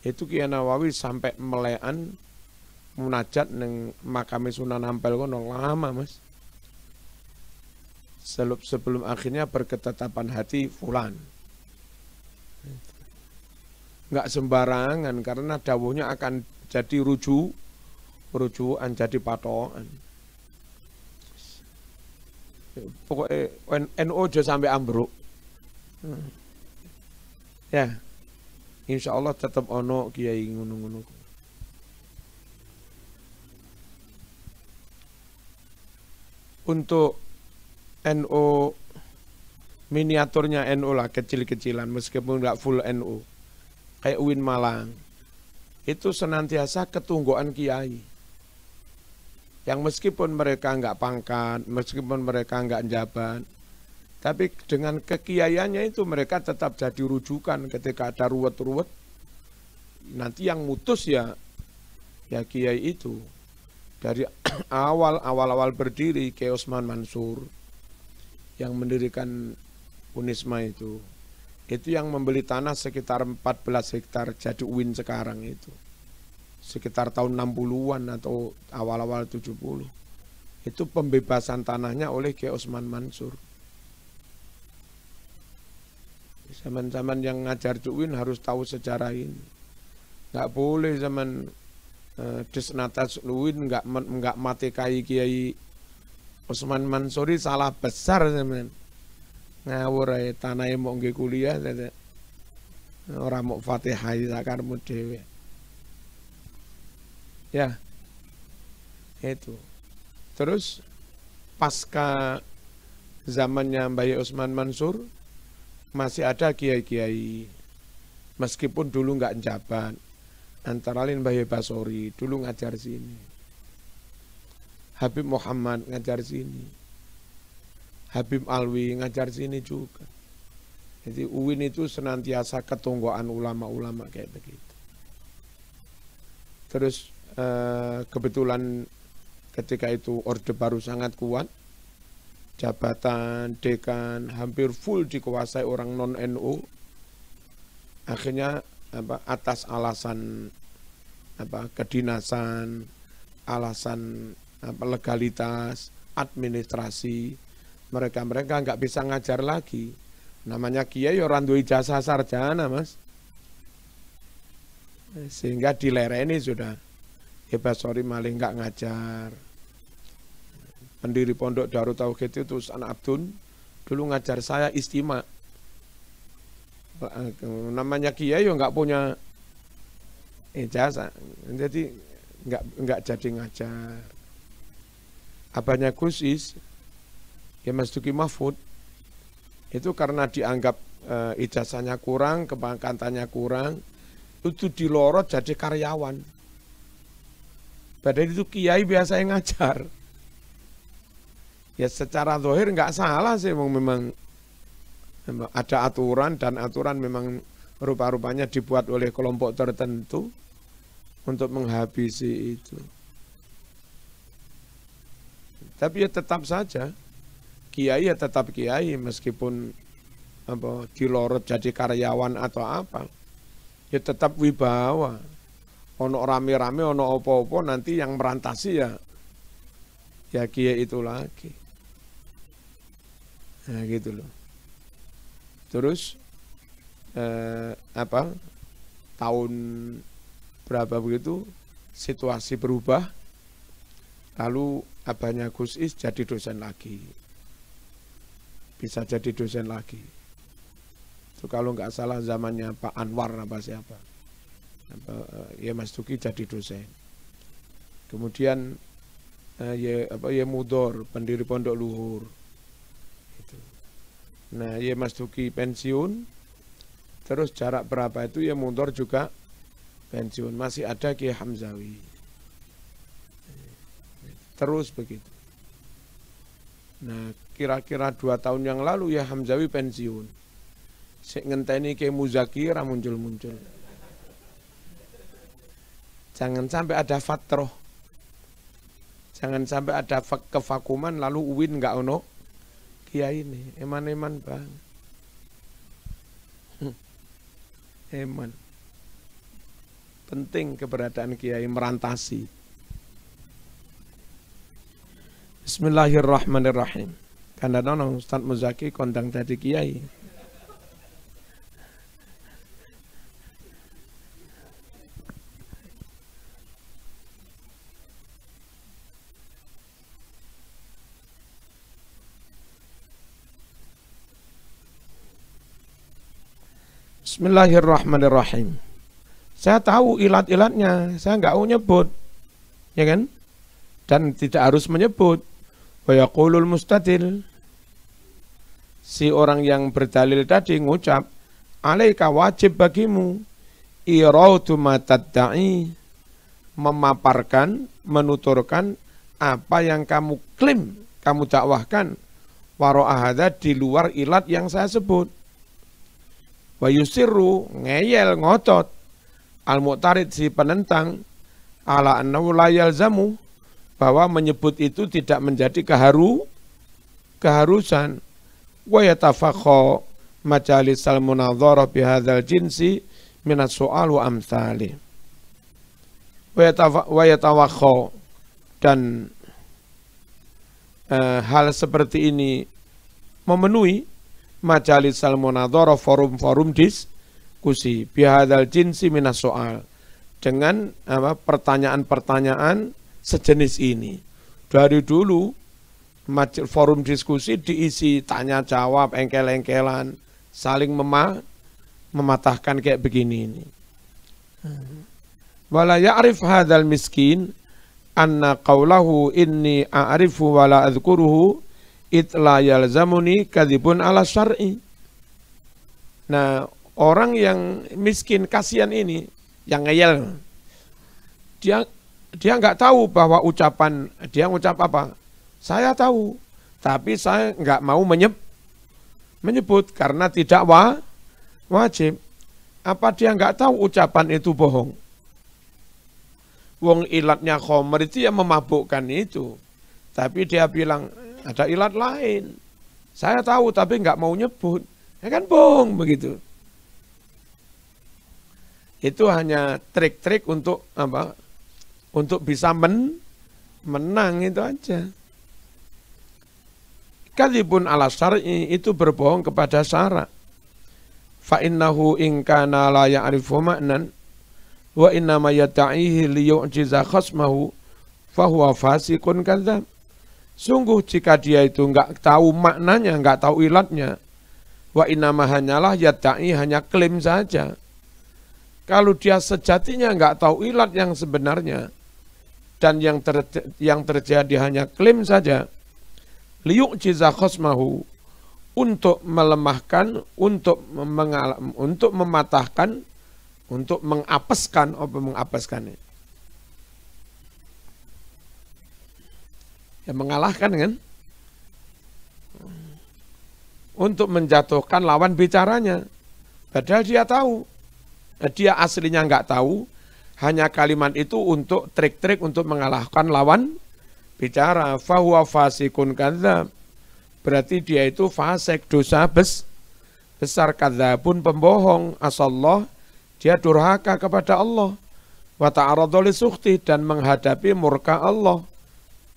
itu Kiai Nawawi sampai melean munajat neng makam Sunan Ampel kono lama mas sebelum, sebelum akhirnya berketetapan hati fulan nggak sembarangan karena dawuhnya akan jadi rujuk rujukan jadi patokan pokoknya NO aja sampai ambruk hmm. ya insya Allah tetap ono kiai ngunu-ngunu untuk NO miniaturnya NO lah kecil-kecilan meskipun nggak full NO, kayak Uin Malang itu senantiasa ketungguan kiai yang meskipun mereka nggak pangkat, meskipun mereka nggak jabat, tapi dengan kekiaiannya itu mereka tetap jadi rujukan ketika ada ruwet-ruwet. Nanti yang mutus ya ya kiai itu dari awal awal awal berdiri ke Osman Mansur yang mendirikan Unisma itu itu yang membeli tanah sekitar 14 hektar jadi UIN sekarang itu sekitar tahun 60-an atau awal-awal 70 itu pembebasan tanahnya oleh Kiai Osman Mansur zaman-zaman yang ngajar Cuwin harus tahu sejarah ini nggak boleh zaman uh, eh, desnatas luwin nggak nggak mati kai kiai Osman Mansuri salah besar zaman ngawur tanah yang mau ke kuliah orang mau Fatihah akan dhewe ya itu terus pasca zamannya Mbah Usman Mansur masih ada kiai-kiai meskipun dulu nggak jabat antara lain Mbah Basori dulu ngajar sini Habib Muhammad ngajar sini Habib Alwi ngajar sini juga jadi Uwin itu senantiasa ketonggoan ulama-ulama kayak begitu terus Eh, kebetulan ketika itu Orde Baru sangat kuat, jabatan dekan hampir full dikuasai orang non NU. Akhirnya apa, atas alasan apa kedinasan, alasan apa, legalitas, administrasi, mereka-mereka nggak bisa ngajar lagi. Namanya kiai orang duwe jasa sarjana, Mas. Sehingga dilereni sudah Hebat ya, sorry malah nggak ngajar. Pendiri pondok Darut Tauhid itu anak Abdun dulu ngajar saya istima. Namanya kiai yo ya nggak punya ijazah, jadi nggak nggak jadi ngajar. Abahnya Gusis ya Mas Duki Mahfud itu karena dianggap e, ijazahnya kurang, kebangkantannya kurang, itu dilorot jadi karyawan. Padahal itu kiai biasa yang ngajar. Ya secara zahir nggak salah sih memang ada aturan dan aturan memang rupa-rupanya dibuat oleh kelompok tertentu untuk menghabisi itu. Tapi ya tetap saja kiai ya tetap kiai meskipun apa dilorot jadi karyawan atau apa ya tetap wibawa ono rame-rame ono opo-opo nanti yang merantasi ya ya kia itu lagi nah gitu loh terus eh, apa tahun berapa begitu situasi berubah lalu abahnya Gus Is jadi dosen lagi bisa jadi dosen lagi itu kalau nggak salah zamannya Pak Anwar apa siapa apa, ya Mas Duki jadi dosen kemudian uh, ya apa ya Mudor pendiri Pondok Luhur Gitu. nah ya Mas Duki pensiun terus jarak berapa itu ya Mudor juga pensiun masih ada Ki Hamzawi terus begitu nah kira-kira dua tahun yang lalu ya Hamzawi pensiun sik ngenteni Ki Muzakira muncul-muncul Jangan sampai ada fatroh. Jangan sampai ada kevakuman lalu uwin nggak ono kiai ini eman-eman bang, hmm. Eman. Penting keberadaan kiai merantasi. Bismillahirrahmanirrahim. Karena nono Ustaz Muzaki kondang tadi kiai. Bismillahirrahmanirrahim. Saya tahu ilat-ilatnya, saya nggak mau nyebut. Ya kan? Dan tidak harus menyebut. Wayakulul mustadil. Si orang yang berdalil tadi mengucap, Alaika wajib bagimu. Iraudu matadda'i. Memaparkan, menuturkan apa yang kamu klaim, kamu dakwahkan. Waro'ahada di luar ilat yang saya sebut wa yusiru ngeyel ngotot al mu'tarid si penentang ala annahu la yalzamu bahwa menyebut itu tidak menjadi keharu keharusan wa yatafakha majalis al munadharah hadzal jinsi as su'al wa amsali wa yatawakha dan eh, hal seperti ini memenuhi majalis salmonadoro forum-forum diskusi bihadal jinsi minas soal dengan apa pertanyaan-pertanyaan sejenis ini dari dulu forum diskusi diisi tanya jawab engkel-engkelan saling mema mematahkan kayak begini ini wala ya'rif hadal miskin anna qawlahu inni a'rifu wala adhkuruhu itla yalzamuni kadibun ala syar'i. Nah, orang yang miskin kasihan ini yang ngeyel dia dia nggak tahu bahwa ucapan dia ngucap apa saya tahu tapi saya nggak mau menyeb, menyebut karena tidak wa, wajib apa dia nggak tahu ucapan itu bohong wong ilatnya khomer itu yang memabukkan itu tapi dia bilang ada ilat lain. Saya tahu tapi nggak mau nyebut. Ya kan bohong begitu. Itu hanya trik-trik untuk apa? Untuk bisa men menang itu aja. Kadibun ala syar'i itu berbohong kepada syara. Fa innahu in kana la ya'rifu ma'nan wa inna ma yata'ihi yu'jiza khasmahu fa huwa fasiqun kadzab. Sungguh jika dia itu nggak tahu maknanya, nggak tahu ilatnya, wa inama hanyalah yadai hanya klaim saja. Kalau dia sejatinya nggak tahu ilat yang sebenarnya dan yang ter, yang terjadi hanya klaim saja, liuk jizah khosmahu untuk melemahkan, untuk mengalam, untuk mematahkan, untuk mengapeskan, apa mengapeskan ini ya mengalahkan kan untuk menjatuhkan lawan bicaranya padahal dia tahu eh, dia aslinya nggak tahu hanya kalimat itu untuk trik-trik untuk mengalahkan lawan bicara fahuwa fasikun kadzab berarti dia itu fasik dosa bes besar pun pembohong asallah dia durhaka kepada Allah wa sukti dan menghadapi murka Allah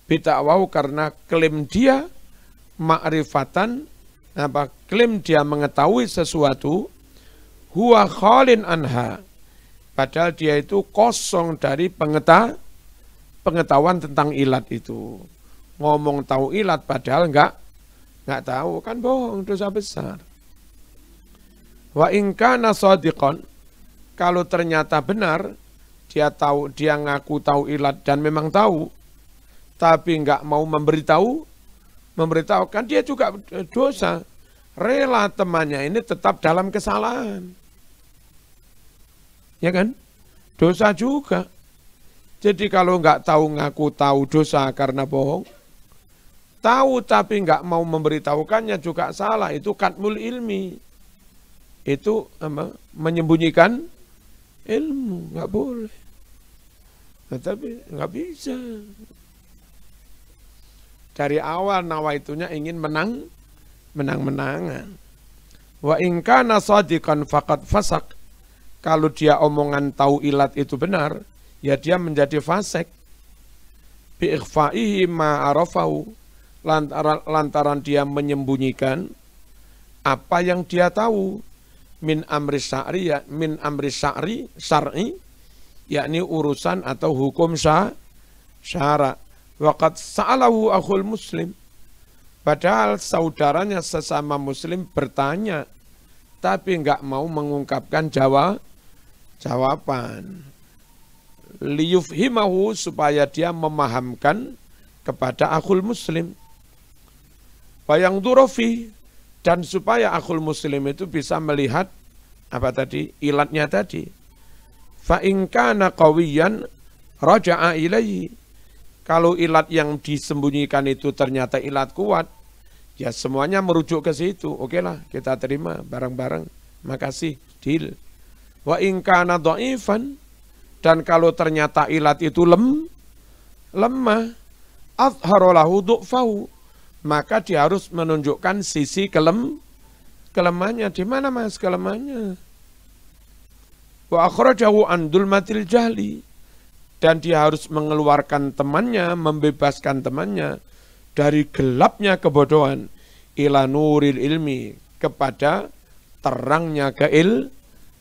bitakwau karena klaim dia ma'rifatan apa klaim dia mengetahui sesuatu huwa khalin anha padahal dia itu kosong dari pengeta pengetahuan tentang ilat itu ngomong tahu ilat padahal enggak enggak tahu kan bohong dosa besar wa ingkana sadiqan kalau ternyata benar dia tahu dia ngaku tahu ilat dan memang tahu tapi nggak mau memberitahu, memberitahukan dia juga e, dosa. Rela temannya ini tetap dalam kesalahan. Ya kan? Dosa juga. Jadi kalau nggak tahu ngaku tahu dosa karena bohong, tahu tapi nggak mau memberitahukannya juga salah. Itu katmul ilmi. Itu apa, menyembunyikan ilmu. Nggak boleh. Tetapi nggak bisa. Dari awal nawaitunya ingin menang, menang-menangan. Wa ingkana sadiqan fakat fasak. Kalau dia omongan tahu ilat itu benar, ya dia menjadi fasek. ma ma'arafahu. Lantaran, lantaran dia menyembunyikan apa yang dia tahu min amri syari ya min amri syari syari yakni urusan atau hukum syara Waqat sa'alahu akhul muslim. Padahal saudaranya sesama muslim bertanya, tapi enggak mau mengungkapkan jawapan. jawaban. Liyufhimahu supaya dia memahamkan kepada akhul muslim. Bayang durofi dan supaya akhul muslim itu bisa melihat apa tadi ilatnya tadi. Fa in raja'a ilaihi kalau ilat yang disembunyikan itu ternyata ilat kuat, ya semuanya merujuk ke situ. Oke lah, kita terima bareng-bareng. Makasih, deal. Wa ingkana do'ifan, dan kalau ternyata ilat itu lem, lemah, azharolahu du'fahu, maka dia harus menunjukkan sisi kelem, kelemahnya. Di mana mas kelemahnya? Wa akhrajahu andul matil jahli dan dia harus mengeluarkan temannya, membebaskan temannya dari gelapnya kebodohan ila nuril ilmi kepada terangnya keil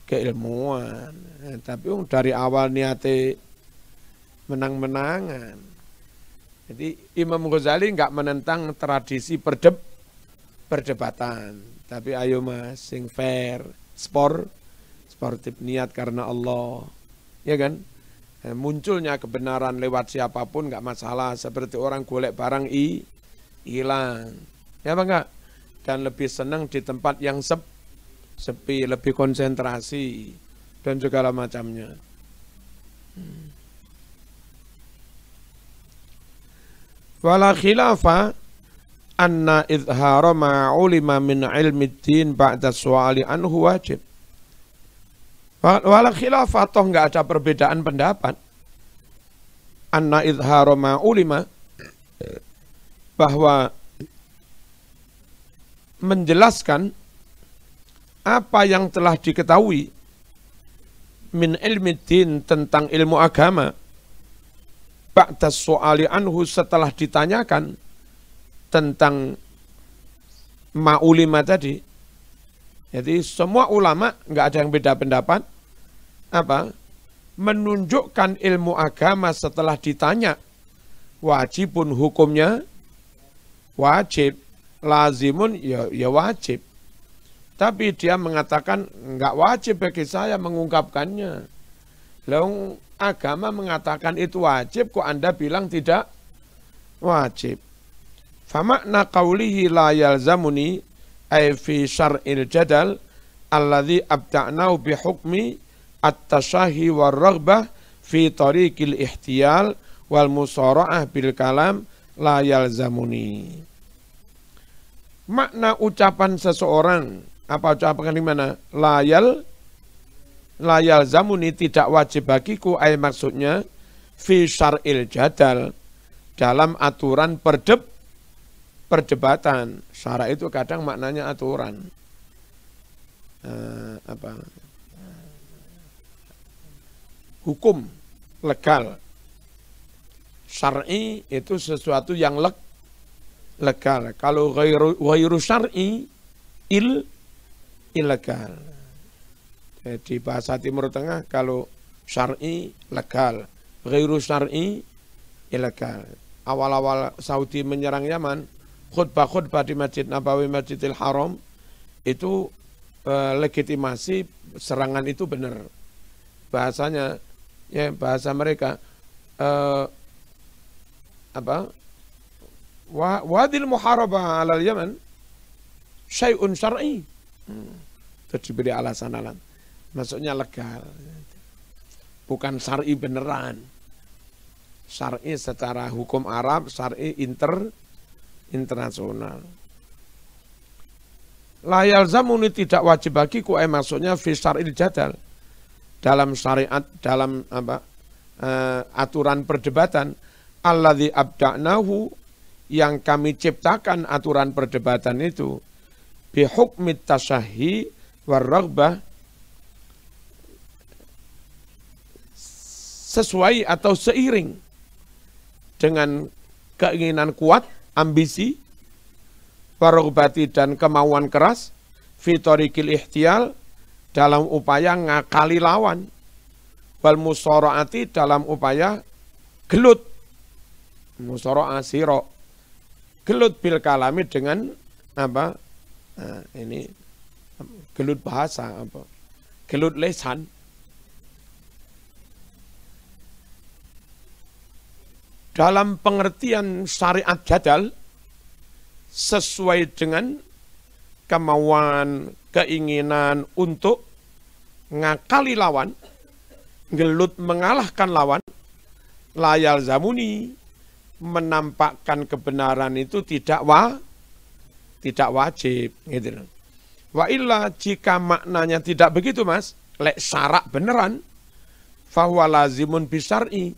keilmuan. Nah, tapi dari awal niate menang-menangan. Jadi Imam Ghazali nggak menentang tradisi perdeb perdebatan. Tapi ayo mas, sing fair, sport sportif niat karena Allah. Ya kan? Eh, munculnya kebenaran lewat siapapun nggak masalah seperti orang golek barang i hilang ya bangga. dan lebih senang di tempat yang sep, sepi lebih konsentrasi dan segala macamnya hmm. wala khilafa anna izhara ma min ilmi din ba'da su'ali anhu wajib Walau khilafah toh nggak ada perbedaan pendapat. Anna idharo ulima bahwa menjelaskan apa yang telah diketahui min ilmi din tentang ilmu agama ba'da so'ali anhu setelah ditanyakan tentang ma'ulima tadi jadi semua ulama nggak ada yang beda pendapat apa menunjukkan ilmu agama setelah ditanya wajib pun hukumnya wajib lazimun ya ya wajib tapi dia mengatakan nggak wajib bagi saya mengungkapkannya lalu agama mengatakan itu wajib kok anda bilang tidak wajib famakna qawlihi la yalzamuni ay fi syar'il jadal alladhi abda'nau bihukmi at tasahi war raghbah fi tariqil ihtiyal wal musara'ah bil kalam la yalzamuni. Makna ucapan seseorang apa ucapan di mana? Layal layal zamuni tidak wajib bagiku ay maksudnya fi syar'il jadal dalam aturan perdeb perdebatan. Syara itu kadang maknanya aturan. Uh, apa hukum legal. Syar'i itu sesuatu yang leg legal. Kalau ghairu, syar'i il ilegal. Jadi bahasa Timur Tengah kalau syar'i legal, ghairu syar'i ilegal. Awal-awal Saudi menyerang Yaman, khutbah-khutbah di Masjid Nabawi Masjidil Haram itu eh, legitimasi serangan itu benar. Bahasanya ya bahasa mereka uh, apa wadil muharaba ala Yaman syai'un syar'i hmm. beri alasan-alasan maksudnya legal bukan syar'i beneran syar'i secara hukum Arab syar'i inter internasional layal zamuni tidak wajib bagiku eh maksudnya fi syari jadal dalam syariat, dalam apa uh, aturan perdebatan, di abda'nahu yang kami ciptakan aturan perdebatan itu bihukmit tasahi warraghbah sesuai atau seiring dengan keinginan kuat, ambisi, warugbati dan kemauan keras, fitorikil ihtial dalam upaya ngakali lawan. Wal musoroati dalam upaya gelut. Musoro asiro. Gelut bil kalami dengan apa? Nah, ini gelut bahasa apa? Gelut lesan. Dalam pengertian syariat jadal sesuai dengan kemauan keinginan untuk ngakali lawan, gelut mengalahkan lawan, layal zamuni menampakkan kebenaran itu tidak wa tidak wajib gitu Wa illa jika maknanya tidak begitu mas, lek syarak beneran, fahuwa lazimun bisari,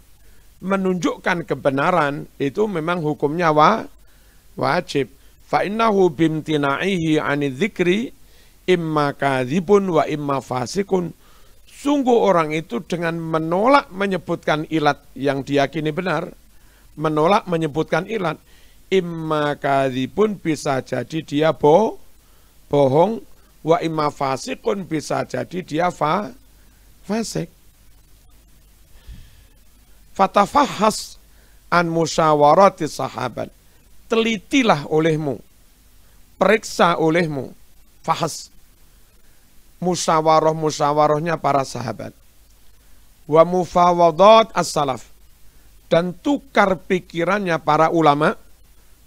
menunjukkan kebenaran, itu memang hukumnya wa, wajib. Fa innahu bimtinaihi anidzikri, dzikri imma kadhibun wa imma fasikun. Sungguh orang itu dengan menolak menyebutkan ilat yang diyakini benar, menolak menyebutkan ilat, imma kadhibun bisa jadi dia bo, bohong, wa imma fasikun bisa jadi dia fa, fasik. Fatafahas an musyawarati sahabat. Telitilah olehmu, periksa olehmu, fahas Musawaroh musyawarahnya para sahabat. Wa mufawadat as-salaf. Dan tukar pikirannya para ulama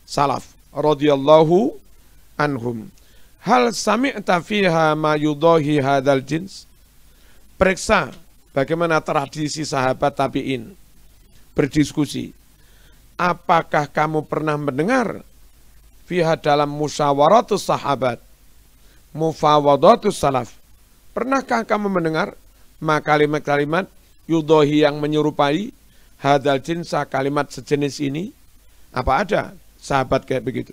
salaf. radhiyallahu anhum. Hal sami'ta fiha ma yudahi hadal jins? Periksa bagaimana tradisi sahabat tabi'in berdiskusi. Apakah kamu pernah mendengar fiha dalam musyawaratus sahabat, mufawadatus salaf, Pernahkah kamu mendengar makalimat kalimat yudohi yang menyerupai hadal jinsa kalimat sejenis ini? Apa ada sahabat kayak begitu?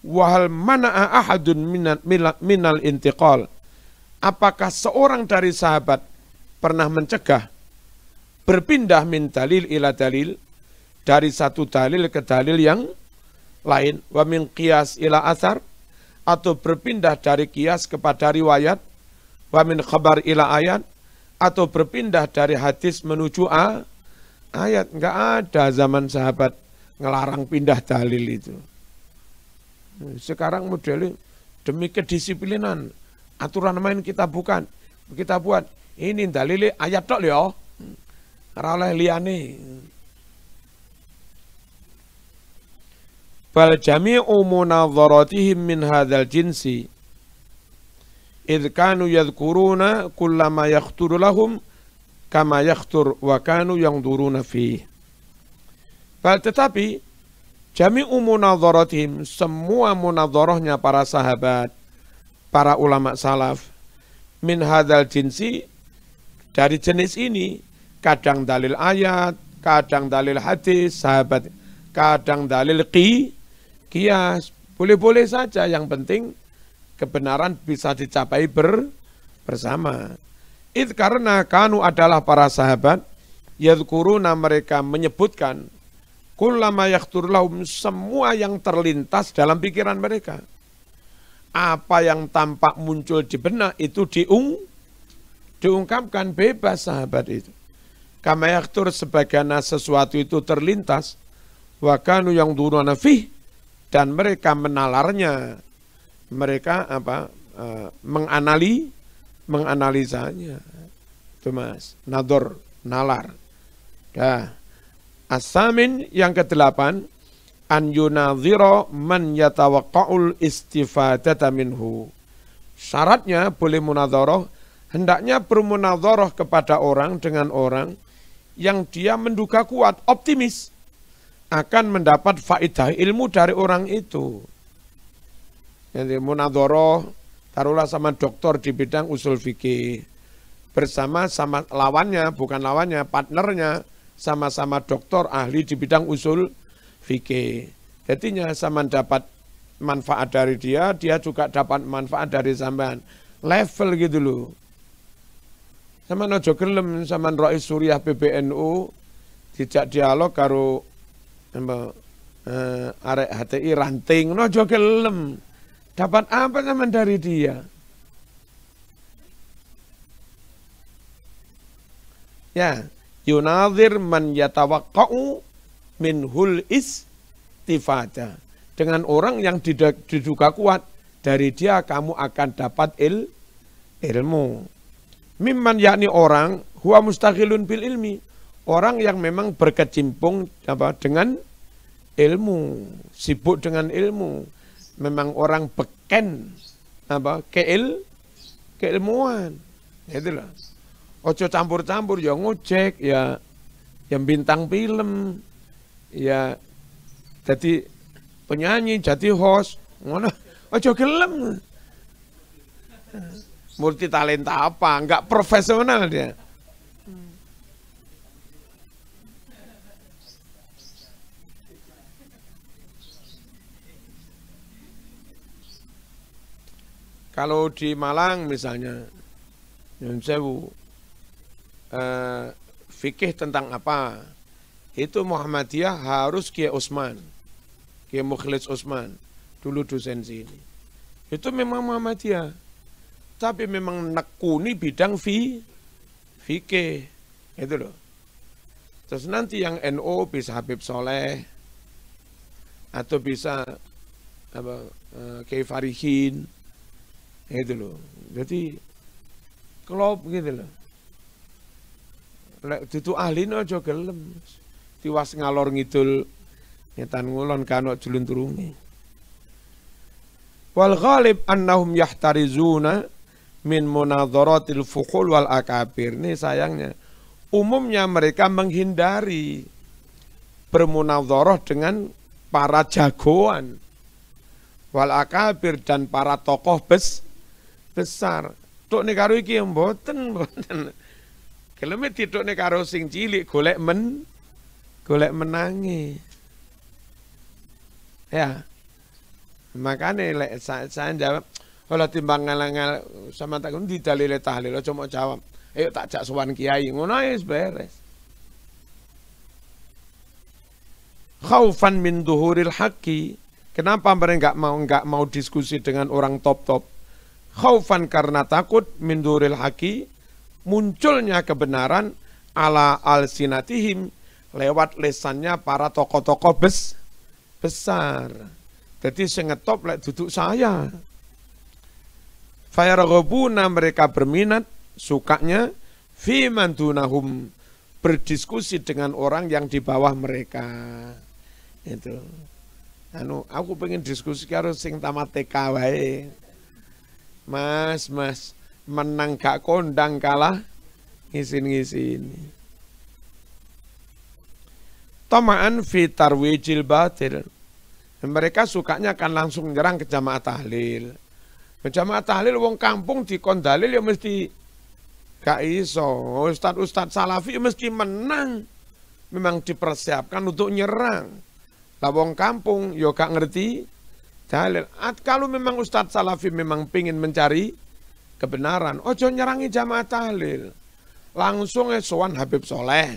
Wahal mana ahadun minal intiqal. Apakah seorang dari sahabat pernah mencegah berpindah min dalil ila dalil dari satu dalil ke dalil yang lain wa min qiyas ila asar atau berpindah dari kias kepada riwayat wa min khabar ila ayat atau berpindah dari hadis menuju a, ayat nggak ada zaman sahabat ngelarang pindah dalil itu sekarang modelnya demi kedisiplinan aturan main kita bukan kita buat ini dalil ayat tok yo ya. raleh liane bal jami'u munadzaratihim min hadzal jinsi إذ كانوا يذكرون كل ما lahum kama كما wa وكانوا yangduruna فيه. Tetapi جميع munadharatihim semua munadharahnya para sahabat, para ulama salaf min hadal jinsi dari jenis ini kadang dalil ayat, kadang dalil hadis sahabat, kadang dalil qi, kias, boleh-boleh saja yang penting kebenaran bisa dicapai ber, bersama. It karena kanu adalah para sahabat yadkuruna mereka menyebutkan kullama yaktur semua yang terlintas dalam pikiran mereka. Apa yang tampak muncul di benak itu diung diungkapkan bebas sahabat itu. Kama yaktur sebagaimana sesuatu itu terlintas kanu yang duruna fih dan mereka menalarnya mereka apa uh, menganali menganalisanya itu mas nador nalar dah asamin yang kedelapan an yunaziro man yatawaqqa'ul istifadata minhu. Syaratnya boleh munadharah, hendaknya bermunadharah kepada orang dengan orang yang dia menduga kuat, optimis akan mendapat faedah ilmu dari orang itu. Jadi munadoro taruhlah sama dokter di bidang usul fikih bersama sama lawannya bukan lawannya partnernya sama-sama dokter ahli di bidang usul fikih. Jadinya sama dapat manfaat dari dia, dia juga dapat manfaat dari sampean. Level gitu loh. Sama nojo gelem sama Rois Suriah PBNU tidak dialog karo eh, arek HTI ranting nojo gelem. Dapat apa teman dari dia? Ya, yunazir man hul is istifada. Dengan orang yang diduga kuat, dari dia kamu akan dapat il, ilmu. Mimman yakni orang, huwa mustahilun bil ilmi. Orang yang memang berkecimpung apa, dengan ilmu, sibuk dengan ilmu memang orang beken apa keil keilmuan itu loh ojo campur-campur ya ngojek ya yang bintang film ya jadi penyanyi jadi host ngono ojo gelem multi talenta apa enggak profesional dia Kalau di Malang misalnya, yang Sewu, eh, fikih tentang apa? Itu Muhammadiyah harus kia Osman kia Mukhlis Osman dulu dosen sini. Itu memang Muhammadiyah, tapi memang nekuni bidang fi, fikih, itu loh. Terus nanti yang NO bisa Habib Soleh atau bisa apa, eh, Kiai Farihin, gitu loh jadi klop gitu loh lek tutu ahli aja gelem tiwas ngalor ngidul nyetan ngulon kanok julun turungi wal ghalib annahum yahtarizuna min munadharatil fukul wal akabir ini sayangnya umumnya mereka menghindari bermunadharah dengan para jagoan wal akabir dan para tokoh besar besar. Tuk ne karo iki ya mboten mboten. Keleme ditukne karo sing cilik golek men golek menangi. Ya. Makane lek saya, jawab, Kalau timbang ngalangal sama tak di dalil tahlil aja mau jawab. Ayo tak jak sowan kiai ngono ya wis beres. Khaufan min duhuril haqqi. Kenapa mereka nggak mau nggak mau diskusi dengan orang top-top? khaufan karena takut min duril haki munculnya kebenaran ala Sinatihim lewat lesannya para tokoh-tokoh bes, besar. Jadi sengetop lek duduk saya. Fayarghobuna mereka berminat sukanya fi mandunahum berdiskusi dengan orang yang di bawah mereka. Itu. Anu, aku pengen diskusi karo sing tamat TK wae. Mas, mas, menang gak kondang kalah ngisin-ngisin. Tomaan fitar wijil batil. Mereka sukanya akan langsung menyerang ke jamaah tahlil. Jamaah tahlil wong kampung di kondalil ya mesti gak iso. Ustad-ustad salafi ya mesti menang. Memang dipersiapkan untuk nyerang. Lah wong kampung yo ya gak ngerti dalil. At kalau memang Ustadz Salafi memang pingin mencari kebenaran, ojo nyerangi jamaah tahlil. Langsung esuan Habib Soleh.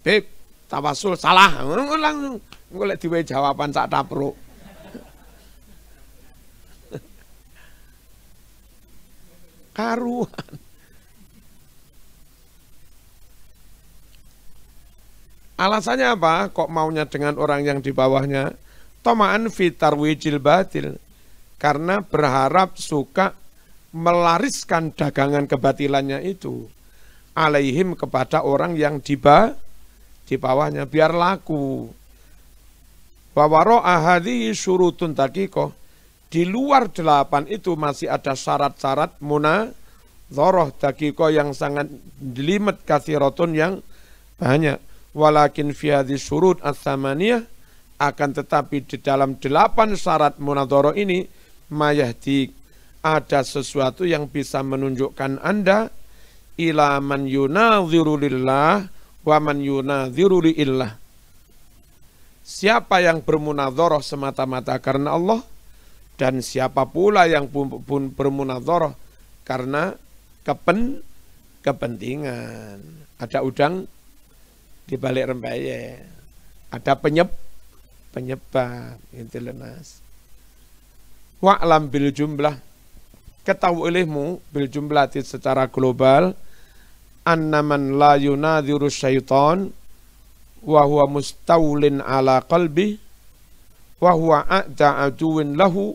Habib tawasul salah. Langsung ngulek diwe jawaban saat tapro. Karuan. Alasannya apa? Kok maunya dengan orang yang di bawahnya? Toma'an fitarwijil batil. Karena berharap suka melariskan dagangan kebatilannya itu alaihim kepada orang yang di di bawahnya biar laku. Wawaro ahadi surutun takiko di luar delapan itu masih ada syarat-syarat muna zoroh takiko yang sangat dilimet rotun yang banyak. Walakin fiadi surut as akan tetapi di dalam delapan syarat munadoro ini, mayahdi ada sesuatu yang bisa menunjukkan Anda ila man yunadhiru waman wa man Siapa yang bermunadoro semata-mata karena Allah dan siapa pula yang pun bermunadoro karena kepen kepentingan. Ada udang di balik rempeyek. Ada penyep penyebab itu lenas wa'lam bil jumlah ketahui ilmu bil jumlah itu secara global annaman la yunadhiru syaitan wa huwa mustawlin ala qalbi wa huwa a'da aduwin lahu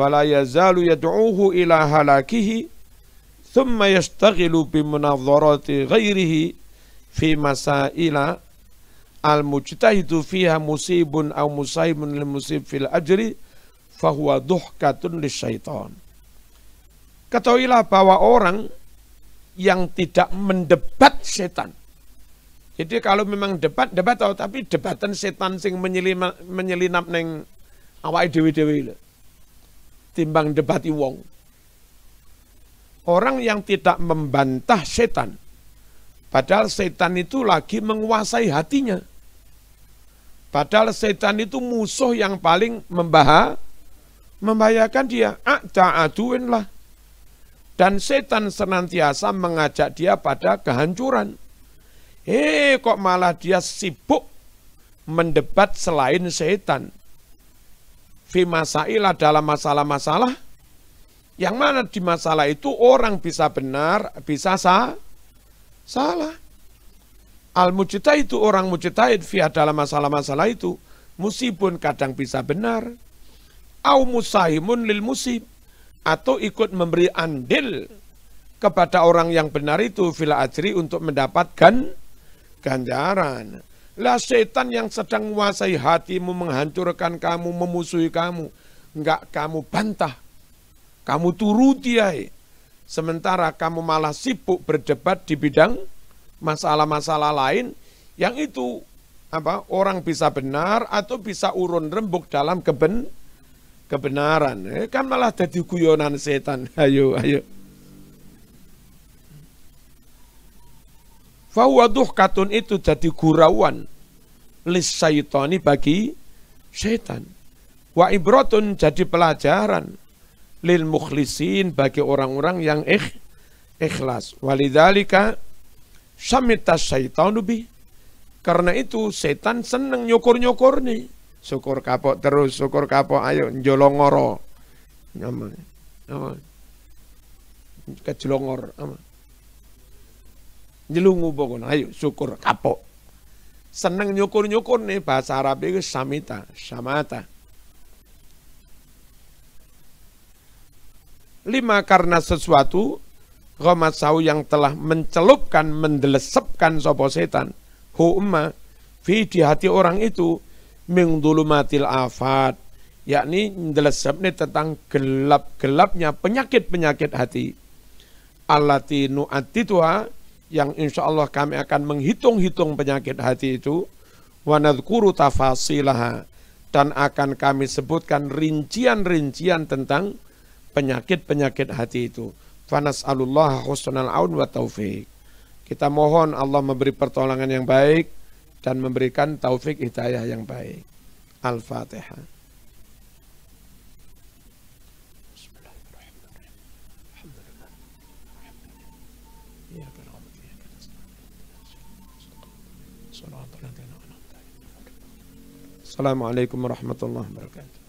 wa la yazalu yad'uhu ila halakihi thumma yashtaghilu bi munadharati ghairihi fi masaila al mujtahidu fiha musibun au musaimun lil musib fil ajri fahuwa duhkatun syaitan. Ketahuilah bahwa orang yang tidak mendebat setan. Jadi kalau memang debat, debat tahu, tapi debatan setan sing menyelima, menyelinap neng awai dewi-dewi Timbang debati wong. Orang yang tidak membantah setan, padahal setan itu lagi menguasai hatinya Padahal setan itu musuh yang paling membaha, membahayakan dia. aduin lah. Dan setan senantiasa mengajak dia pada kehancuran. Hei, eh, kok malah dia sibuk mendebat selain setan. Fimasailah dalam masalah-masalah. Yang mana di masalah itu orang bisa benar, bisa sah, salah al mujtahid itu orang mujtahid fi dalam masalah-masalah itu musibun kadang bisa benar au musahimun lil musib atau ikut memberi andil kepada orang yang benar itu fil ajri untuk mendapatkan ganjaran. Lah setan yang sedang menguasai hatimu menghancurkan kamu, memusuhi kamu, enggak kamu bantah. Kamu turuti ai. Sementara kamu malah sibuk berdebat di bidang masalah-masalah lain yang itu apa orang bisa benar atau bisa urun rembuk dalam keben kebenaran eh, kan malah jadi guyonan setan ayo ayo Fawaduh katun itu jadi gurauan lis syaitani bagi setan. Wa ibrotun jadi pelajaran lil mukhlisin bagi orang-orang yang ikh, ikhlas. Walidalika Samitas syaitan lebih. Karena itu setan seneng nyukur-nyukur nih. Syukur kapok terus, syukur kapok ayo njolongoro. Nama, nama. Kejlongor, nama. Nyelungu pokoknya, ayo syukur kapok. Seneng nyukur-nyukur nih bahasa Arab itu samita, samata. Lima karena sesuatu ghamasau yang telah mencelupkan, mendelesepkan sopo setan, hu umma, fi di hati orang itu, ming dulumatil afat, yakni mendelesep tentang gelap-gelapnya penyakit-penyakit hati. Alati tua, yang insya Allah kami akan menghitung-hitung penyakit hati itu, nadhkuru tafasilaha, dan akan kami sebutkan rincian-rincian tentang penyakit-penyakit hati itu. Fanas'alullah husnal aun wa taufik. Kita mohon Allah memberi pertolongan yang baik dan memberikan taufik hidayah yang baik. Al-Fatihah. Assalamualaikum warahmatullahi wabarakatuh.